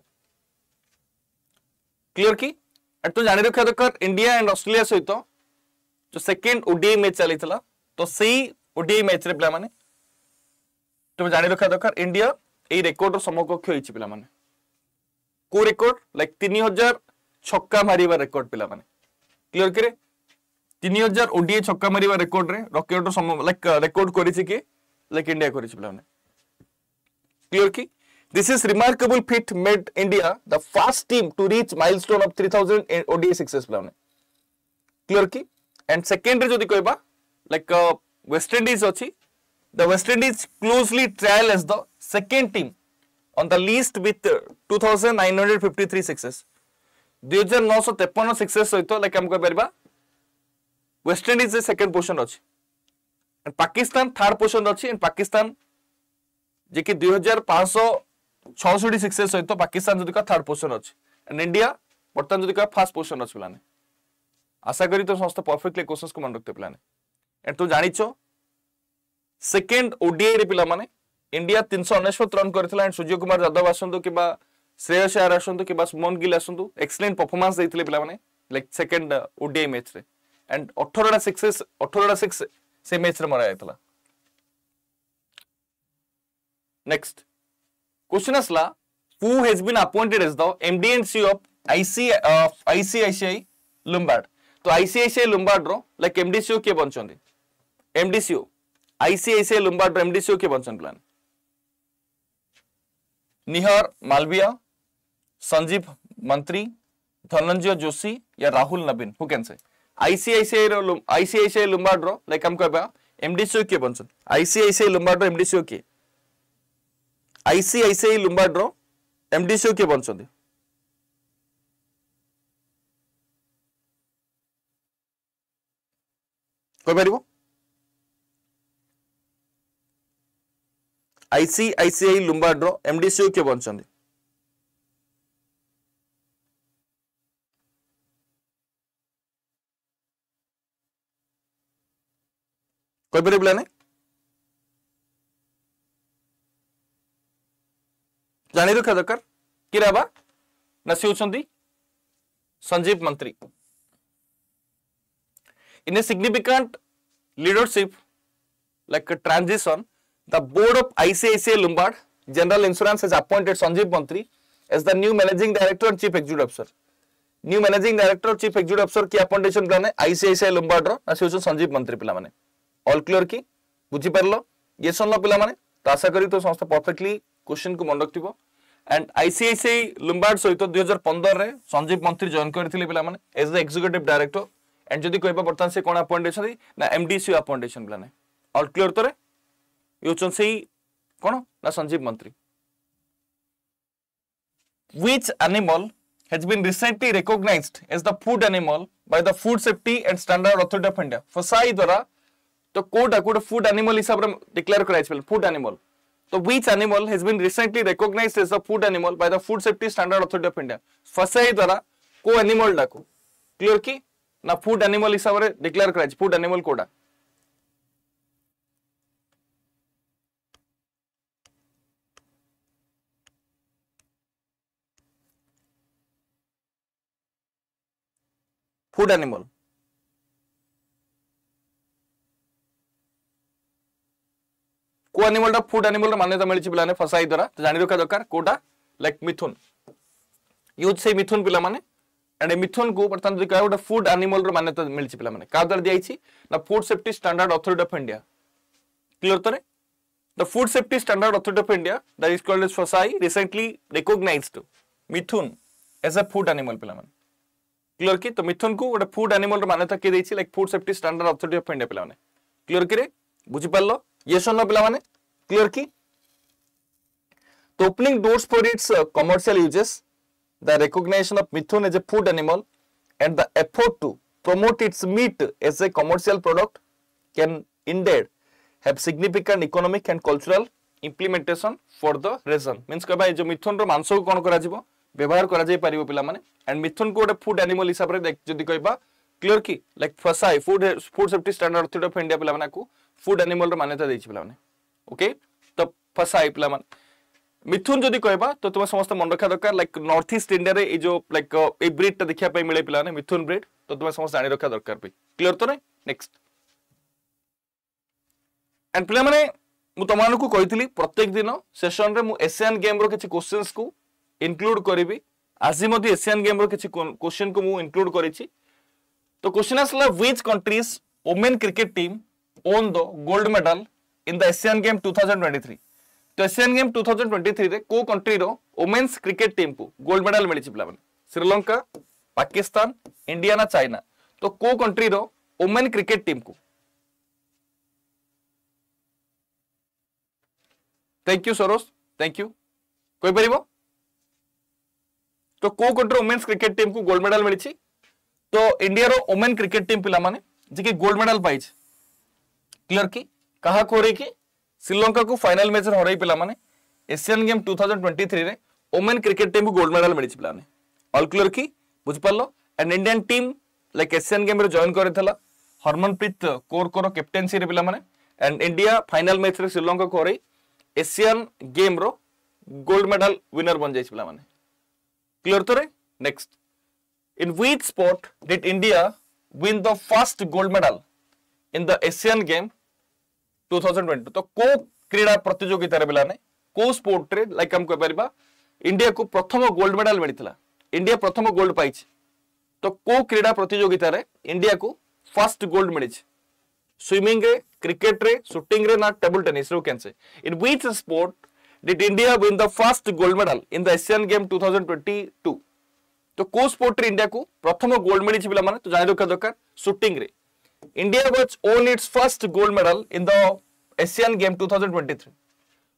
ক্লিয়ার কি এটু জানি রাখা দরকার ইন্ডিয়া এন্ড অস্ট্রেলিয়া সহিত যে সেকেন্ড ওডিআই ম্যাচ চালি তো সেই ওডিআই ম্যাচরে পিলা মানে তুমি জানি রাখা দরকার ইন্ডিয়া এই রেকর্ডর সমকক্ষ হয়েছে পিলা মানে কো রেকর্ড লাইক তিন হাজার ছক্কা মারিবা রেকর্ড পিলা মানে ক্লিয়ার কি রে তিন হাজার ওডিআই ছক্কা মারিবা রেকর্ডরে রকেটর লাইক রেকর্ড করেছে কি লাইক ইন্ডিয়া করেছে পিলা মানে Clear key? This is remarkable feat made India the first team to reach milestone of 3000 ODI success plan. Clear key? And secondary jodi koiba like uh, West Indies achi the West Indies closely trial as the second team on the list with 2953 success. 2953 success like সহিত like আমি কইপারিবা West Indies second position অছি and Pakistan third position অছি and pakistan যে কি দুই হাজার পাঁচশো ছষট্টি সিক্সেস সহিত পাকিস্তান যদি কা থার্ড পোজিশন অছি এন্ড ইন্ডিয়া বর্তমান যদি কা ফার্স্ট পোজিশন অছি পিলানে আশা করি তো সমস্ত পরফেক্টলি কোশ্চেন্স কু মনে রাখতে পিলানে এন্ড তো জানিছ সেকেন্ড ওডিআই রে পিলা মানে ইন্ডিয়া তিনশো অনেশ্বত রন করেছিল এন্ড সূর্য কুমার যাদব আসন্তু কিংবা শ্রেয়স আয়ার আসন্তু কিংবা সুমন গিল আসন্তু এক্সেলেন্ট পরফরমান্স ଦେଇଥିଲେ ପିଲାମାନେ ଲାଇକ୍ ସେକେଣ୍ଡ ଓଡିଆଇ ମ୍ୟାଚରେ ଆଣ୍ଡ ଅଠରଟା ସିକ୍ସେସ୍ ଅଠରଟା ସିକ୍ସ ସେ ମ୍ୟାଚରେ ମରା ଯାଇଥିଲା नेक्स्ट क्वेश्चन असला who has been appointed as the MD and CEO of IC uh, ICICI Lombard? तो आईसीआईसीआई रो लाइक एमडी के किए MD MD CEO ICICI MD MD CEO के बन प्लान निहर मालविया संजीव मंत्री धनंजय जोशी या Rahul Naveen who can say ICICI रो आईसीआईसीआई रो लाइक हम कहवा एमडीसीओ के बन आईसीआईसीआई लुम्बार्ड्र एमडीसीओ के ଆଇସିଆଇସିଆଇ ଲୁମ୍ବାର୍ଡର ଏମଡିସିଓ କିଏ ବନିଛନ୍ତି କହିପାରିବ ଆଇସିଆଇସିଆଇ ଲୁମ୍ବାର୍ଡର ଏମଡିସିଓ କିଏ ବନିଛନ୍ତି କହିପାରିବେ ପିଲାମାନେ ଜାଣି ରଖିବା ଦରକାର କିଏ ହେବା ନା ସେ ହେଉଛନ୍ତି Sanjeev Mantri in a significant leadership like a transition, the board of ICICI Lombard General Insurance has appointed Sanjeev Mantri as the new managing director and chief executive officer. New managing director और chief executive officer की appointation plan है ICICI Lombard रो ना सोचो संजीव मंत्री पिला माने all clear की बुझी पर लो ये सुन लो पिला माने तो आशा करी तो संस्था perfectly क्वेश्चन को मन रख एंड आईसीआईसीआई लुम्बार्ड सहित दुई हजार पंदर में संजीव मंत्री जॉइन करते पे as the executive director and जब कह बर्तमान से कौन अपॉइंट ना एम डी एमडीसी अपॉइंट पे अल क्लीयर तो ये से कौन ना Sanjeev Mantri which animal has been recently recognized as the food animal by the food safety and standard authority of India FSSAI द्वारा तो कौटा कोटा फूड एनिमल हिसाब से डिक्लेयर कर food animal So which animal has been recently recognized as a food animal by the Food Safety Standard Authority of India? फसाई द्वारा को animal डाको clear कि ना फूड एनिमल हिसाब से डिक्लेयर करा फूड एनिमल कोडा फूड एनिमल कौ आनिमल फुड आनिमल मान्यता मिली पे फसाई द्वारा तो जान रखा दरकार कौटा लाइक मिथुन यूज से मिथुन पे एंड मिथुन को बर्तमान जो कह गए फुड आनिमल मान्यता मिली पे क्या द्वारा दी ना food safety standard authority of India clear तरह the food safety standard authority of India that is called FSSAI recently recognise mithun as a food animal पे क्लीयर कि तो मिथुन को गोटे फुड आनिमल मान्यता किए देखिए like food safety standard authority of India पे क्लीयर कि बुझीपाल yes or no pila mane clear ki the opening doors for its uh, commercial uses the recognition of methane as a food animal and the effort to promote its meat as a commercial product can indeed have significant economic and cultural implementation for the region means कहबा जो मिथुन रो मांस को कोन करा जीवो व्यवहार करा जाई परिबो पिला माने एंड मिथुन को गोटे फूड एनिमल हिसाब रे जदी कहबा क्लियर की like FSSAI food food safety standard authority of India पिला माने को ফুড ଆନିମଲର ମାନ୍ୟତା ଦେଇଛି ପିଲାମାନେ ଓକେ ତ ଫସା ଏଇ ପିଲାମାନେ ମିଥୁନ ଯଦି କହିବା ତ ତୁମେ ସମସ୍ତେ ମନେ ରଖିବା ଦରକାର ଲାଇକ୍ ନର୍ଥ ଇଷ୍ଟ ଇଣ୍ଡିଆରେ ଏଇ ଯୋଉ ଲାଇକ୍ ଏଇ ବ୍ରିଡ୍ଟା ଦେଖିବା ପାଇଁ ମିଳେ ପିଲାମାନେ ମିଥୁନ ବ୍ରିଡ୍ ତ ତୁମେ ସମସ୍ତେ ଜାଣି ରଖିବା ଦରକାର ବି କ୍ଲିୟର ତ ନାଇଁ ନେକ୍ସଟ ଆଣ୍ଡ ପିଲାମାନେ ମୁଁ ତୁମମାନଙ୍କୁ କହିଥିଲି ପ୍ରତ୍ୟେକ ଦିନ ସେସନରେ ମୁଁ ଏସିଆନ୍ ଗେମ୍ର କିଛି କୋଶ୍ଚିନ୍ସକୁ ଇନକ୍ଲୁଡ୍ କରିବି ଆଜି ମଧ୍ୟ ଏସିଆନ୍ ଗେମ୍ର କିଛି କୋଶ୍ଚିନ୍କୁ ମୁଁ ଇନକ୍ଲୁଡ୍ କରିଛି ତ କୋଶ୍ଚିନ୍ ଆସିଲା which countries women cricket team own the gold medal in the asian game 2023 ତ Asian game two thousand twenty ଥ୍ରୀରେ କୋଉ କଣ୍ଟ୍ରିର ଓମେନ୍ସ କ୍ରିକେଟ୍ ଟିମ୍କୁ ଗୋଲ୍ଡ ମେଡାଲ୍ ମିଳିଛି ପିଲାମାନେ ଶ୍ରୀଲଙ୍କା ପାକିସ୍ତାନ ଇଣ୍ଡିଆ ନା ଚାଇନା ତ କୋଉ କଣ୍ଟ୍ରିର ଓମେନ୍ କ୍ରିକେଟ୍ ଟିମ୍କୁ thank you Saroj thank you କହିପାରିବ ତ କୋଉ କଣ୍ଟ୍ରି ଓମେନ୍ସ କ୍ରିକେଟ୍ ଟିମ୍କୁ ଗୋଲ୍ଡ ମେଡାଲ୍ ମିଳିଛି ତ ଇଣ୍ଡିଆର ଓମେନ୍ କ୍ରିକେଟ୍ ଟିମ୍ ପିଲାମାନେ ଯିଏକି ଗୋଲ୍ଡ ମେଡାଲ୍ ପାଇଛି क्लियर कि क्या कहरे कि श्रीलंका को फाइनाल मैच हर पाने Asian game two thousand twenty three women cricket team को गोल्ड मेडल मिली पाने अल क्लीयर कि बुझिपार and Indian team like Asian game join कर हरमनप्रीत कौर कौर कैप्टेनसी रे पाने and India final match Sri Lanka को हर एसियान गेम रो गोल्ड मेडल विनर बन जाए पाने क्लीयर तो next in which sport did India win the first gold medal in the Asian game 2022 तो କୋ କ୍ରୀଡ଼ା ପ୍ରତିଯୋଗିତାରେ ପିଲାମାନେ କୋଉ ସ୍ପୋର୍ଟରେ ଲାଇକ୍ ଆମେ କହିପାରିବା ଇଣ୍ଡିଆକୁ ପ୍ରଥମ ଗୋଲ୍ଡ ମେଡାଲ ମିଳିଥିଲା ଇଣ୍ଡିଆ ପ୍ରଥମ ଗୋଲ୍ଡ ପାଇଛି ତ କୋଉ କ୍ରୀଡ଼ା ପ୍ରତିଯୋଗିତାରେ ଇଣ୍ଡିଆକୁ ଫାର୍ଷ୍ଟ ଗୋଲ୍ଡ ମିଳିଛି ସୁଇମିଂରେ କ୍ରିକେଟରେ ସୁଟିଂରେ ନା ଟେବୁଲ ଟେନିସରେ can say in which sport did India win the first gold medal in the Asian game two thousand twenty two ତ କୋଉ ସ୍ପୋର୍ଟରେ ଇଣ୍ଡିଆକୁ ପ୍ରଥମ ଗୋଲ୍ଡ ମିଳିଛି ପିଲାମାନେ ତ ଜାଣି ରଖିବା ଦରକାର ସୁଟିଂରେ India was won its first gold medal in the Asian Game 2023.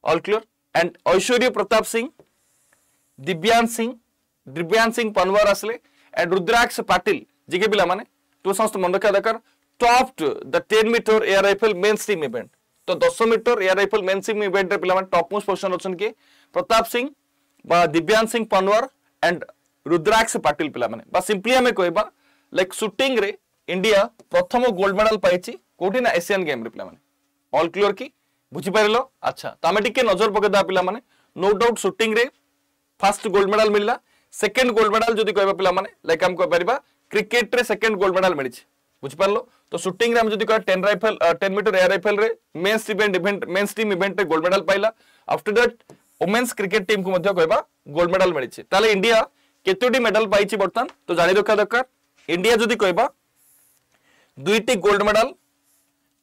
All clear? And Aishwarya Pratap Singh, Dibyan Singh, Dibyan Singh Panwar Asle, and Rudraksh Patil, जिके पिला माने तो समस्त मन रखा दरकार topped the 10 metre air rifle men's team event तो 10 metre air rifle men's team event रे पिला माने टॉप मोस्ट पोजीशन अछन के प्रताप सिंह बा दिव्यांग सिंह पनवर एंड रुद्राक्ष पाटिल पिला माने बा सिंपली हमें कहबा लाइक शूटिंग रे ইন্ডিয়া প্রথম গোল্ড মেডাল পাইছি কোটি না এসিয়ান গেমরে পিলামানে অল ক্লিয়র কি বুঝিপারিল আচ্ছা তো আমি টিকে নজর পকাইদেবা পিলামানে নো ডাউট সুটিংরে ফার্স্ট গোল্ড মেডাল মিলিলা সেকেন্ড গোল্ড মেডাল যদি কহবা পিলামানে লাইক আমি কইপারিবা ক্রিকেটরে সেকেন্ড গোল্ড মেডাল মিলিছে বুঝিপারল তো সুটিংরে আমি যদি কহ টেন রাইফেল টেন মিটর এয়ার রাইফেলরে men's event event men's team ইভেন্টরে গোল্ড মেডাল পাইলা আফটার দ্যাট ওমেন্স ক্রিকেট টিমকু মধ্য কহবা গোল্ড মেডাল মিলিছে তাহলে ইন্ডিয়া কেতোটি মেডাল পাইছি বর্তমান তো জানি রখা দরকার ইন্ডিয়া যদি কহবা দুইটি গোল্ড মেডাল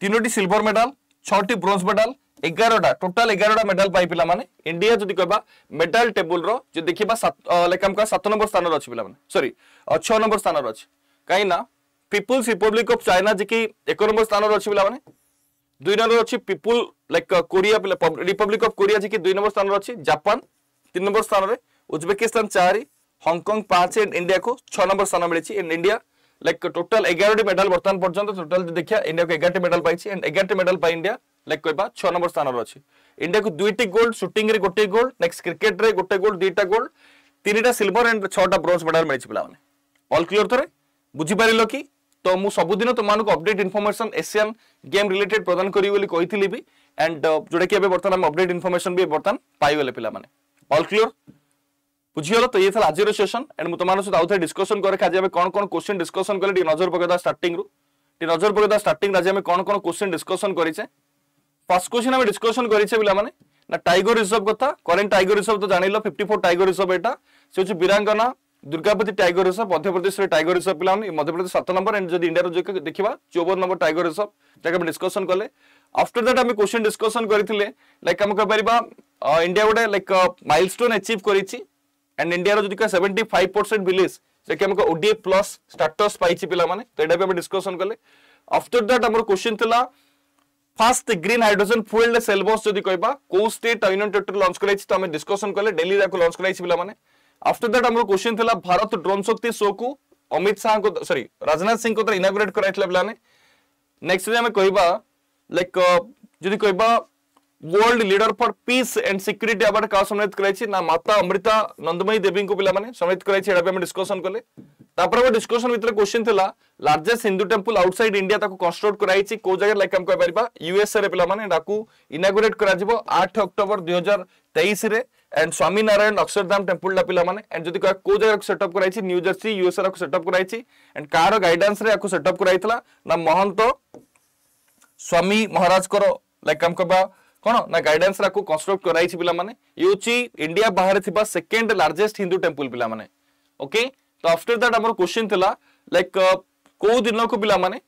তিনোটি সিলভর মেডাল ছটি ব্রোঞ্জ মেডাল এগারোটা টোটাল এগারোটা মেডাল পাই পিলামানে ইন্ডিয়া যদি কহবা মেডাল টেবুল যে দেখিবা লেখা আমি সাত নম্বর স্থানরে অছি পিলামানে সরি ছ নম্বর স্থানরে অছি কাইঁ না পিপুলস রিপব্লিক অফ চাইনা যে কি এক নম্বর স্থানরে অছি পিলামানে দুই নম্বর অছি people like Korea republic of Korea যে কি দুই নম্বর স্থানরে অছি জাপান তিন নম্বর স্থানরে উজবেকিস্তান চারি হংকং পাঁচ ইন্ডিয়া ছ নম্বর স্থান মিছে ইন্ডিয়া লাইক টোটাল এগারোটি মেডাল বর্তমান পর্যন্ত টোটাল দেখা ইন্ডিয়াকে এগারোটি মেডাল পাইছি এন্ড এগারোটি মেডাল পাই ইন্ডিয়া লাইক কহবা ছ নম্বর স্থানর অছি ইন্ডিয়াকে দুইটি গোল্ড শুটিংরে গোটিয়ে গোল্ড নেক্সট ক্রিকেটরে গোটে গোল্ড দুইটা গোল্ড তিনটা সিলভর এন্ড ছটা ব্রোঞ্জ মেডাল মিছে পিলামানে অল ক্লিয়র থরে বুঝিপারিল কি তো মু সবুদিন তোমাকে update information Asian game related প্রদান করি বলে কইলি বি এন্ড যেটা কি এবে বর্তমান আমি অপডেট ইনফরমেশন বি বর্তমান পাইগলে পিলামানে অল ক্লিয়র বুঝিগল তো ইয়ে আজির সেসন এন্ড মু তোমার সহ আউথে ডিসকসন করে আজ আমি কোন কোন কোশ্চেন ডিসকসন কলে টিকে নজর পকাইদা স্টার্টিং রু টিকে নজর পকাইদা স্টার্টিং আজ আমি কোন কোন কোশ্চেন ডিসকসন করিছে ফার্স্ট কোশ্চেন আমি ডিসকসন করিছে পিলা মানে না টাইগর রিজর্ভ কথা করেন্ট টাইগর রিজর্ভ তো জানিল ফিফটি ফোর টাইগর রিজর্ভ এটা সে হচ্ছে Veerangana Durgavati tiger reserve Madhya Pradesh tiger reserve পিলা মানে মধ্যপ্রদেশ সাত নম্বর এন্ড যদি ইন্ডিয়ার দেখা চৌবন নম্বর টাইগর রিজর্ভ যাকে আমি ডিসকসন কলে आफ्टर दैट आम क्वेश्चन डिस्कसन करते लाइक आम कह इंडिया गोटे लाइक माइलस्टोन अचीव कर ଆଣ୍ଡ ଇଣ୍ଡିଆର ଯଦି କହିବା ସେଭେଣ୍ଟି ଫାଇଭ୍ ପରସେଣ୍ଟ ଭିଲେଜ୍ ଯାହାକି ଆମକୁ ଓଡିଏ ପ୍ଲସ୍ ଷ୍ଟାଟସ୍ ପାଇଛି ପିଲାମାନେ ତ ଏଇଟା ବି ଆମେ ଡିସ୍କସନ୍ କଲେ ଆଫ୍ଟର ଦ୍ୟାଟ୍ ଆମର କ୍ୱେଶ୍ଚିନ୍ ଥିଲା first green hydrogen fuelled cell bus যদি কইবা কোউ স্টেট ইউনিয়ন টেরিটরি লঞ্চ করাইছি তো আমি ডিসকশন কলে দিল্লি যাকু লঞ্চ করাইছি পিলা মানে আফটার দ্যাট আমার কোশ্চেন থিলা ভারত ড্রোন শক্তি শো কু অমিত শাহ কো সরি রাজনাথ সিং কো ইনাগুরেট করাইছিলা পিলা মানে নেক্সট যদি আমি কইবা লাইক যদি কইবা world leader for peace and security award का सम्मानित कराई ना माता अमृता नंदमयी देवी को पे सम्मानित कराई डिस्कसन कले तापर डिस्कसन भितर क्वेश्चन थी largest Hindu temple outside India construct कराई को जगह लाइक आम कहपर यूएसए रे पे इनागोरेट कर आठ अक्टोबर दुई हजार तेईस and Swaminarayan Akshardham temple टा पिला माने एंड जदि कह को जगह को सेटअप कराई न्यू जर्सी यूएसए को सेटअप कराई एंड कार गाइडेंस रे को सेटअप कराई ना महंत स्वामी महाराज कर लाइक आम कहबा কোন না গাইডেন্স রাকু কনস্ট্রক্ট করাইছি পিলা মানে ইউচি ইন্ডিয়া বাহারে থিবা সেকেন্ড লার্জেস্ট হিন্দু টেম্পল পিলা মানে ওকে তো আফটার দ্যাট আমার কোশ্চিন থিলা লাইক কোউ দিনকু পিলা মানে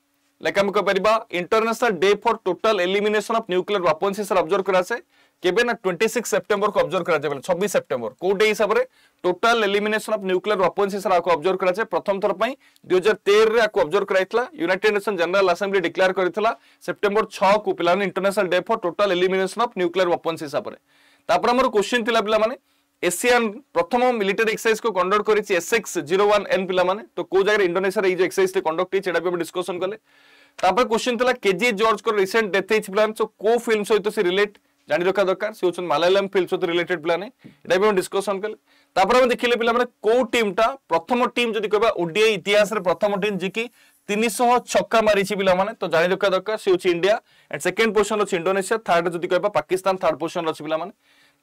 লাইক আমি কইপারিবা international day for total elimination of nuclear weapons হিসাবে অবজার্ভ করাছে কেবে না টোয়েন্টি সিক্স সেপ্টেম্বর কু অবজর্ভ করা যায় ছবিশ সেপ্টেম্বর কেউ ডে হিসাবে total elimination of nuclear weapons হিসাবে আকু অবজর্ভ করা যায় প্রথম থর পাই দুই হাজার তেরে আকু অবজর্ভ করা হয়েছিল ইউনাইটেড নেশন জেনারেল আসেম্বলি ডিক্লেয়ার করেছিল সেপ্টেম্বর ছ কু পিলা international day for total elimination of nuclear weapons হিসাবে তারপরে আমার কোশ্চিন লা পিলা মানে এসিয়ান প্রথম মিলিটারি এক্সাইজ কু কন্ডক্ট করেছি এসএক্স জিরো ওয়ান এন পিলা মানে তো কেউ জায়গায় ইন্ডোনেশিয়ার এই যে এক্সাইজটি কন্ডক্ট হয়েছে এটা আমি ডিসকসন কলে তারপরে কোশ্চিন লা কেজি জর্জ রিসেন্ট ডেথ হয়েছে পিলা সো কেউ ফিল্ম সহ সে রিলেট জানি রাখা দরকার সে হচ্ছেন মালায়ালাম ଫିଲ୍ମ ସହିତ রিলেটেড ପିଲାମାନେ এটা বি ଆମେ কলে କଲେ আমি ଆମେ ଦେଖିଲେ ପିଲାମାନେ କୋଉ ଟିମ୍ଟା ପ୍ରଥମ ଟିମ୍ ଯଦି କହିବା ଓଡିଆ ଇତିହାସରେ ପ୍ରଥମ ଟିମ୍ ଯିଏକି তিনশহ ছক্কা মারিছি পিলামানে তো জানি রাখা দরকার সে হচ্ছে ইন্ডিয়া এন্ড সেকেন্ড পোজিশন হচ্ছে ইন্ডোনেসিয়া থার্ড যদি কহবা পাকিস্তান থার্ড পোজিশন অছি পিলামানে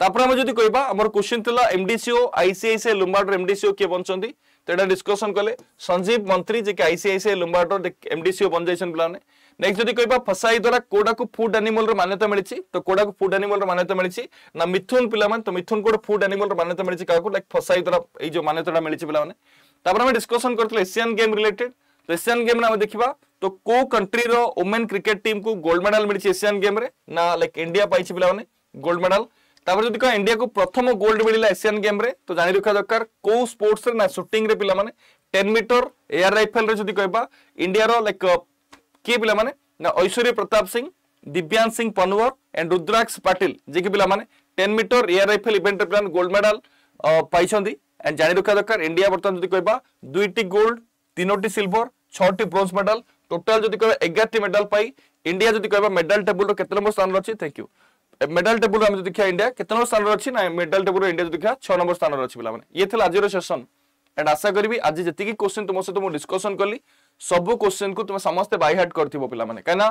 তারপরে আমি যদি কইবা আমার কোশ্চিন থিলা এমডিসিও আইসিআইসিআই লুম্বার্ডর এমডিসিও কে বঞ্চন্তি তো এটা ডিসকসন কলে সঞ্জীব মন্ত্রী যে কি আইসিআইসিআই লুম্বার্ডর এমডিসিও বন যাইছেন পিলামানে नेक्स्ट जदि कह फसाई द्वारा कौटा को फुड एनिमल मान्यता मिली तो कौटा को फुड एनिमल मान्यता मिली ना मिथुन पिला तो मिथुन कौट फुड एनिमल मान्यता मिली क्या लाइक फसाई द्वारा ये जो मान्यता मिली पे डिस्कसन करते एसियान गेम रिलेटेड तो एसियान गेम देखा तो को कंट्री रुमेन क्रिकेट टीम को गोल्ड मेडल मिली एसियान गेम ना लाइक इंडिया पाई पे गोल्ड मेडल जब कह इंडिया को प्रथम गोल्ड मिलला एसियान गेम तो जाने रखा दरकार कौ स्पोर्ट्स ना सुटिंग रे पिला मीटर एयर राइफल रे इंडिया लाइक କିଏ ପିଲାମାନେ ନା ଐଶ୍ୱର୍ଯ୍ୟ ପ୍ରତାପ ସିଂ ଦିବ୍ୟାଂଶ ସିଂ ପନୱର ଆଣ୍ଡ ରୁଦ୍ରାକ୍ଷ ପାଟିଲ ଯିଏକି ପିଲାମାନେ ଟେନ୍ ମିଟର ଏୟାର ରାଇଫଲ ଇଭେଣ୍ଟରେ ପିଲାମାନେ ଗୋଲ୍ଡ ମେଡାଲ ପାଇଛନ୍ତି ଆଣ୍ଡ ଜାଣି ରଖିବା ଦରକାର ଇଣ୍ଡିଆ ବର୍ତ୍ତମାନ ଯଦି କହିବା ଦୁଇଟି ଗୋଲ୍ଡ ତିନୋଟି ସିଲଭର ଛଅଟି ବ୍ରୋଞ୍ଜ ମେଡାଲ ଟୋଟାଲ ଯଦି କହିବା ଏଗାରଟି ମେଡାଲ ପାଇ ଇଣ୍ଡିଆ ଯଦି କହିବା ମେଡାଲ ଟେବୁଲର କେତେ ନମ୍ବର ସ୍ଥାନରେ ଅଛି ଥ୍ୟାଙ୍କ ୟୁ ମେଡାଲ ଟେବୁଲ ଆମେ ଯଦି ଦେଖିବା ଇଣ୍ଡିଆ କେତେ ନମ୍ବର ସ୍ଥାନରେ ଅଛି ନା ମେଡାଲ ଟେବୁଲ ଇଣ୍ଡିଆ ଯଦି ଦେଖିବା ଛଅ ନମ୍ବର ସ୍ଥାନରେ ଅଛି ପିଲାମାନେ ଇଏ ଥିଲା ଆଜିର ସେସନ ଆଣ୍ଡ ଆଶା କରିବି ଆଜି ଯେତିକି କୋଶ୍ଚିନ୍ ତୁମ ସହିତ ମୁଁ ଡିସ୍କସନ କଲି ସବୁ କୋଶ୍ଚିନ୍ କୁ ତୁମେ ସମସ୍ତେ ବାଇ ହାର୍ଟ କରିଥିବ ପିଲାମାନେ କାହିଁକିନା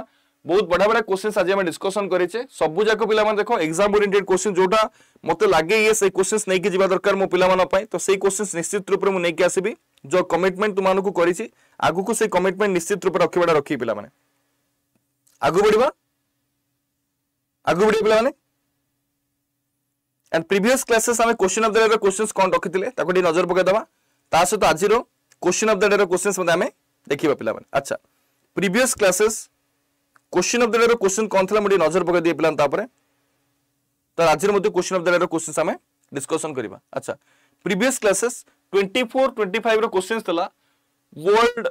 ବହୁତ ବଢିଆ ବଢିଆ କୋଶ୍ଚିନ୍ ଆଜି ଆମେ ଡିସ୍କସନ କରିଛେ ସବୁ ଯାକ ପିଲାମାନେ ଦେଖ ଏକ୍ଜାମ ଓରିଏଣ୍ଟେଡ କୋଶ୍ଚିନ୍ ଯୋଉଟା ମୋତେ ଲାଗେ ଇଏ ସେଇ କୋଶ୍ଚିନ୍ ନେଇକି ଯିବା ଦରକାର ମୋ ପିଲାମାନଙ୍କ ପାଇଁ ତ ସେଇ କୋଶ୍ଚିନ୍ ନିଶ୍ଚିତ ରୂପରେ ମୁଁ ନେଇକି ଆସିବି ଯୋଉ କମିଟମେଣ୍ଟ ତୁମମାନଙ୍କୁ କରିଛି ଆଗକୁ ସେଇ କମିଟମେଣ୍ଟ ନିଶ୍ଚିତ ରୂପରେ ରଖିବାଟା ରଖିବି ପିଲାମାନେ ଆଗକୁ ବଢିବା ଆଗକୁ ବଢିବା ପିଲାମାନେ ଆଣ୍ଡ ପ୍ରିଭିୟସ୍ କ୍ଲାସେସ୍ ଆମେ କୋଶ୍ଚିନ୍ ଅଫ୍ ଦ ଡେର କୋଶ୍ଚିନ୍ସ କ'ଣ ରଖିଥିଲେ ତାକୁ ଟିକେ ନଜର ପକାଇଦେବା ତା ସହିତ ଆଜିର କୋଶ୍ଚିନ୍ ଅଫ୍ ଦ ଡେର କୋଶ୍ଚିନ୍ସ ମଧ୍ୟ ଆମେ ଦେଖିବା ପିଲାମାନେ ଆଚ୍ଛା previous classes question of the ଡେର କୋଶ୍ଚିନ୍ କ'ଣ ଥିଲା ମୁଁ ଟିକେ ନଜର ପକାଇ ଦିଏ ପିଲାମାନେ ତାପରେ ତ ଆଜିର ମଧ୍ୟ କୋଶ୍ଚିନ୍ ଅଫ୍ ଦ ଡେର କୋଶ୍ଚିନ୍ସ ଆମେ ଡିସ୍କସନ୍ କରିବା ଆଚ୍ଛା previous classes twenty four twenty ଫାଇଭ୍ର କୋଶ୍ଚିନ୍ସ ଥିଲା ୱାର୍ଲଡ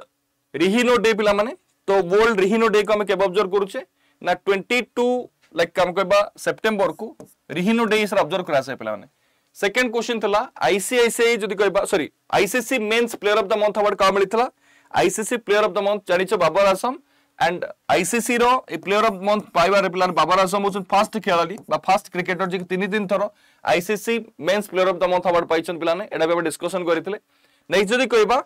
ରିହିନୋ ଡେ ପିଲାମାନେ ତ ୱାର୍ଲଡ ରିହିନୋ ଡେ କୁ ଆମେ କେବେ ଅବଜର୍ଭ କରୁଛେ ନା ଟ୍ୱେଣ୍ଟି ଟୁ ଲାଇକ୍ ଆମେ କହିବା ସେପ୍ଟେମ୍ବରକୁ ରିହିନୋ ଡେ ହିସାବରେ ଅବଜର୍ଭ କରାଯାଏ ପିଲାମାନେ ସେକେଣ୍ଡ କୋଶ୍ଚିନ୍ ଥିଲା ଆଇସିଆଇସିଆଇ ଯଦି କହିବା sorry ICC men's player of the month award କାହା ମିଳିଥିଲା ICC player of the month জানিছ বাবর আসম অ্যান্ড আইসিসি র এই প্লেয়ার অফ দ্য মন্থ পাইবার প্ল্যান বাবর আসম হচ্ছেন ফার্স্ট খেলাড়ি বা ফার্স্ট ক্রিকেটর যে তিন তিন থর ICC men's player of the month award পাইছেন পিলানে এটা বি আমি ডিসকসন করে নেক্সট যদি কহবা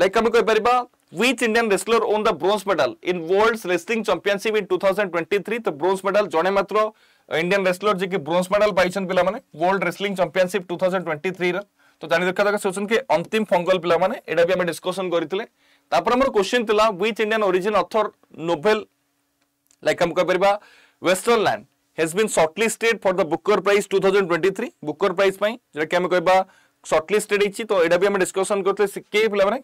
লাইক আমি কইপারিবা which Indian wrestler won the bronze medal in World's Wrestling Championship in 2023 तो bronze medal जने मात्र Indian wrestler जे के bronze medal पाइछन पिला माने World Wrestling Championship 2023 रा তো জানি দেখা দেখা সেকশন কি অন্তিম ফঙ্গল পিলা মানে এটা বি আমি ডিসকশন করিলে তারপরে আমার কোশ্চিন লা which Indian origin author novel like আমি কইপারিবা western land has been shortlisted for the Booker prize two thousand twenty three Booker prize পাই যেটা কি আমি কইবা শর্টলিস্টেড হয়েছি তো এটা বি আমি ডিসকশন করতে কে পিলা মানে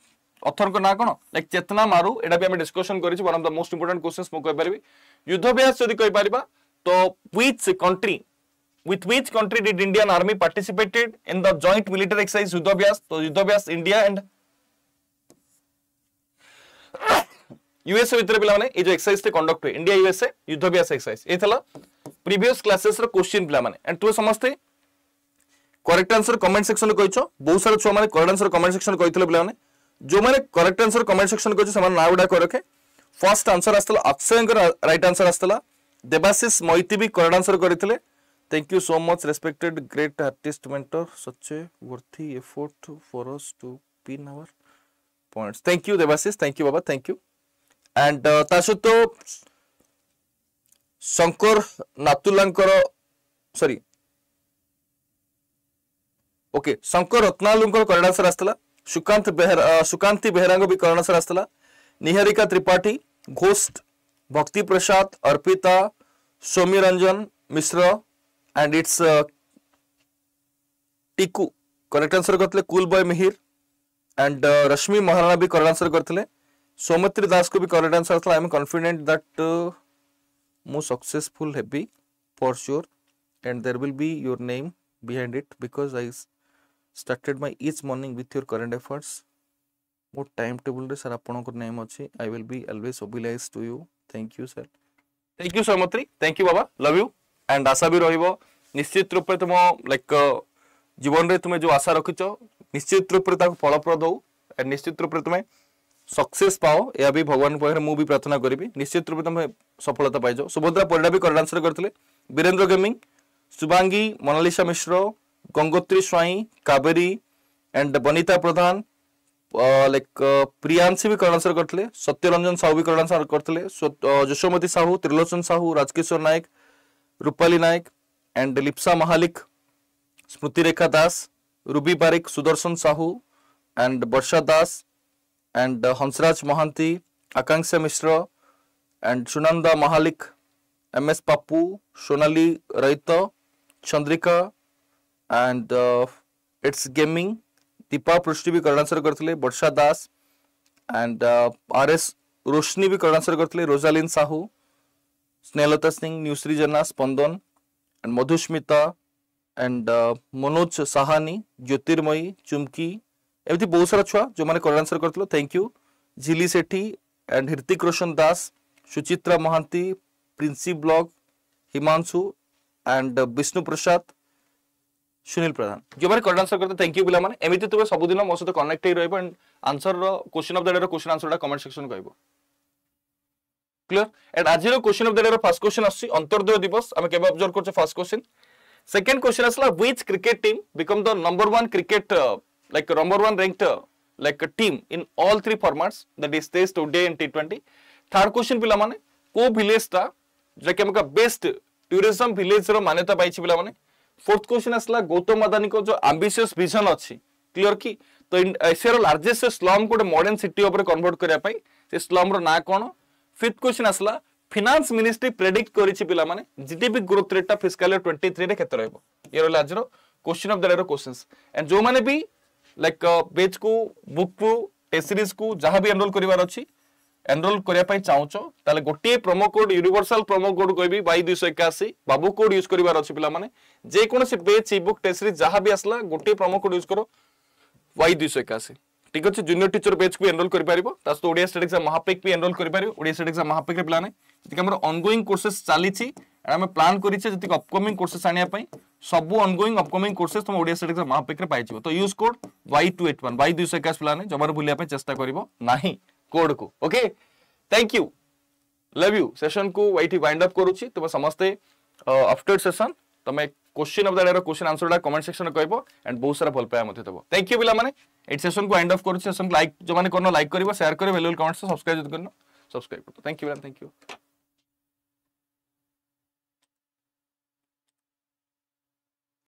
অথরক না কোণ লাইক চেতনা মারু এটা বি আমি ডিসকশন করেছি one of the most important questions মু কইপারিবি যুদ্ধ বিহাস যদি কইপারিবা তো which country with which country did Indian army participated in the joint military exercise Yudhabhyas? So Yudhabhyas India and USA भितर पिलाने जो एक्सरसाइज टे कंडक्ट हुए इंडिया यूएसए युद्धभ्यास एक्सरसाइज ए प्रीवियस क्लासेस रो क्वेश्चन पिला एंड तुम समस्ते करेक्ट आंसर कमेंट सेक्शन कहिछो बहुत सारा छुआ माने करेक्ट आंसर कमेंट सेक्शन कहिथले पिला जो माने करेक्ट आंसर कमेंट सेक्शन कहिछो ना गुडा कर रखे फर्स्ट आंसर आस्तला अक्षयंकर राइट आंसर आस्तला देवाशीष मैती भी करेक्ट आंसर करथिले thank you so much respected great artist mentor such a worthy effort for us to pin our points thank you devashish thank you baba thank you and ତା ସହିତ ଶଙ୍କର ନାତୁଲାଙ୍କର sorry okay Shankar ରତ୍ନାଲୁଙ୍କର current answer ଆସିଥିଲା ସୁକାନ୍ତ ବେହେରା ସୁକାନ୍ତି ବେହେରାଙ୍କ ବି current answer ଆସିଥିଲା ନିହାରିକା ତ୍ରିପାଠୀ ଘୋଷ ଭକ୍ତି ପ୍ରସାଦ Arpita Soumyaranjan Mishra and it's uh, Tiku. Correct answer करते cool boy Mihir and uh, Rashmi Maharana भी correct answer करते सोमत्री दास को भी correct answer था. I am confident that uh, more successful है भी for sure and there will be your name behind it because I started my each morning with your current efforts. ମୋ time ଟେବୁଲ୍ରେ sir ଆପଣଙ୍କର name ଅଛି I will be always mobilize to you thank you sir thank you Soumitri thank you ବାବା love you and ଆଶା ବି ରହିବ ନିଶ୍ଚିତ ରୂପରେ ତୁମ ଲାଇକ୍ ଜୀବନରେ ତୁମେ ଯେଉଁ ଆଶା ରଖିଛ ନିଶ୍ଚିତ ରୂପରେ ତାକୁ ଫଳପ୍ରଦ ହଉ ଆଣ୍ଡ ନିଶ୍ଚିତ ରୂପରେ ତୁମେ ସକ୍ସେସ୍ ପାଅ ଏହା ବି ଭଗବାନଙ୍କ ପାଖରେ ମୁଁ ବି ପ୍ରାର୍ଥନା କରିବି ନିଶ୍ଚିତ ରୂପେ ତୁମେ ସଫଳତା ପାଇଯାଅ ସୁଭଦ୍ରା ପରିଡ଼ା ବି କରେକ୍ଟ ଆନ୍ସର କରିଥିଲେ Birendra gaming Shubhangi Monalisa Mishra Gangotri Swain Kaveri and Banita Pradhan like Priyanshi ବି କରେକ୍ଟ ଆନ୍ସର କରିଥିଲେ ସତ୍ୟରଞ୍ଜନ ସାହୁ ବି କରେକ୍ଟ ଆନ୍ସର କରିଥିଲେ Jasomati Sahu Trilochan Sahu Rajkishore Nayak Rupali Nayak and Lipsa Mahalik Smruti Rekha Das Ruby Barik Sudarshan Sahu and Barsha Das and Hansraj Mahanty Akanksha Mishra and Sunanda Mahalik M S Pappu Sonali Rout Chandrika and it's gaming Deepa Prusti भी कर्ण आंसर करते Barsha Das and R S Roshni भी कर्ण आंसर करते Rojalin Sahu Snehalata Singh Newsrijana, Spandan, Spandan and Madhusmita uh, Manoj Sahani, Jyotirmayi, Chumki, एमती बहुत सारा छुआ जो मैंने करेक्ट आंसर करते thank you Jhili Sethi and Hrithik Roshan Das Suchitra Mahanty Princy blog Himanshu and Bishnu Prasad Sunil Pradhan जो मैंने करेक्ट आंसर करते थैंक यू पे मैंने एमती तुम सबुदिन मो सहित कनेक्ट हो रहा and answer question of the day question answer comment section कह ক্লিয়ার এন্ড আজির question of the day first question আসছি অন্তর্দয় দিবস আমি কেবে অবজর্ভ করছে ফার্স্ট কোশ্চিন সেকেন্ড কোশ্চিন আসলা which cricket team become the number one cricket like number one ranked like team in all three formats that is test day and T twenty third question পিলামানে কেউ ভিলেজটা যেটাকি আমাকে best tourism ভিলেজর মান্যতা পাইছে পিলামানে fourth question আসলা গৌতম আদানীক যে আম্বিসিয়স vision অছি clear কি তো এশিয়ার লার্জেস্ট স্লম গোটে মডর্ন সিটি উপরে কনভর্ট করা সে স্লমর না কোণ ফিফথ কোশ্চিন আসলা ফিনান্স মিনিষ্ট্রি ପ୍ରେଡିକ୍ଟ କରିଛି ପିଲାମାନେ ଜିଡିପି ଗ୍ରୋଥ ରେଟ୍ଟା ଫିସ୍କାଲ ଇୟର ଟ୍ୱେଣ୍ଟି ଥ୍ରୀରେ କେତେ ରହିବ ଇଏ ରହିଲା ଆଜିର କୋଶ୍ଚିନ୍ ଅଫ୍ ଦ ଡେର କୋଶ୍ଚିନ୍ସ ଆଣ୍ଡ ଯେଉଁମାନେ ବି ଲାଇକ୍ ପେଜ୍କୁ ବୁକ୍କୁ ଟେଷ୍ଟ ସିରିଜ୍କୁ ଯାହା ବି ଏନରୋଲ୍ କରିବାର ଅଛି ଏନରୋଲ୍ କରିବା ପାଇଁ ଚାହୁଁଛ ତାହେଲେ ଗୋଟିଏ promo code universal promo code କହିବି ବାଇ ଦୁଇଶହ ଏକାଅଶୀ ବାବୁ କୋଡ୍ ୟୁଜ୍ କରିବାର ଅଛି ପିଲାମାନେ ଯେକୌଣସି page ebook test series ଯାହା ବି ଆସିଲା ଗୋଟିଏ ପ୍ରୋମୋ କୋଡ୍ ୟୁଜ୍ କର ବାଇ ଦୁଇଶହ ଏକାଅଶୀ ঠিক আছে জুনিয়র টিচর পেজ কু এনরোল করে পারিব তা সহ ওড়িয়া স্টেট এক্সাম মহাপেক বি এনরোল করে পারিব ওড়িয়া স্টেট এক্সাম মহাপেকরে প্ল্যান যেটিকি আমার অনগোইং কোর্সেস চালিছি আমি প্ল্যান করিছে যেটি অপকমিং কোর্সেস আনিয়া পাই সবু অনগোইং অপকমিং কোর্সেস তোমার ওড়িয়া স্টেট এক্সাম মহাপেকরে পাইছিব তো use code Y two eight one Y দুইশ একাশ প্ল্যান জমার ভুলিয়া পাই চেষ্টা করিব নাহি কোড কু okay thank you love you session को ये वाइंड अप करुच्ची तुम समस्ते आफ्टर सेशन તમે એક ક્વેશ્ચન અપદાયરો ક્વેશ્ચન આન્સર કમેન્ટ સેક્શન કઈબો એન્ડ બહુ સરા ભલપાયા મધ્ય થબો થેન્ક યુ બિલા મને ઈટ સેશન કુ એન્ડ ઓફ કરું છું સોમ લાઈક જો મને કોનો લાઈક કરીબો શેર કરે વેલ્યુઅલ કમેન્ટસ સબસ્ક્રાઇબ જરૂર કરનો સબસ્ક્રાઇબ થેન્ક યુ વેલમ થેન્ક યુ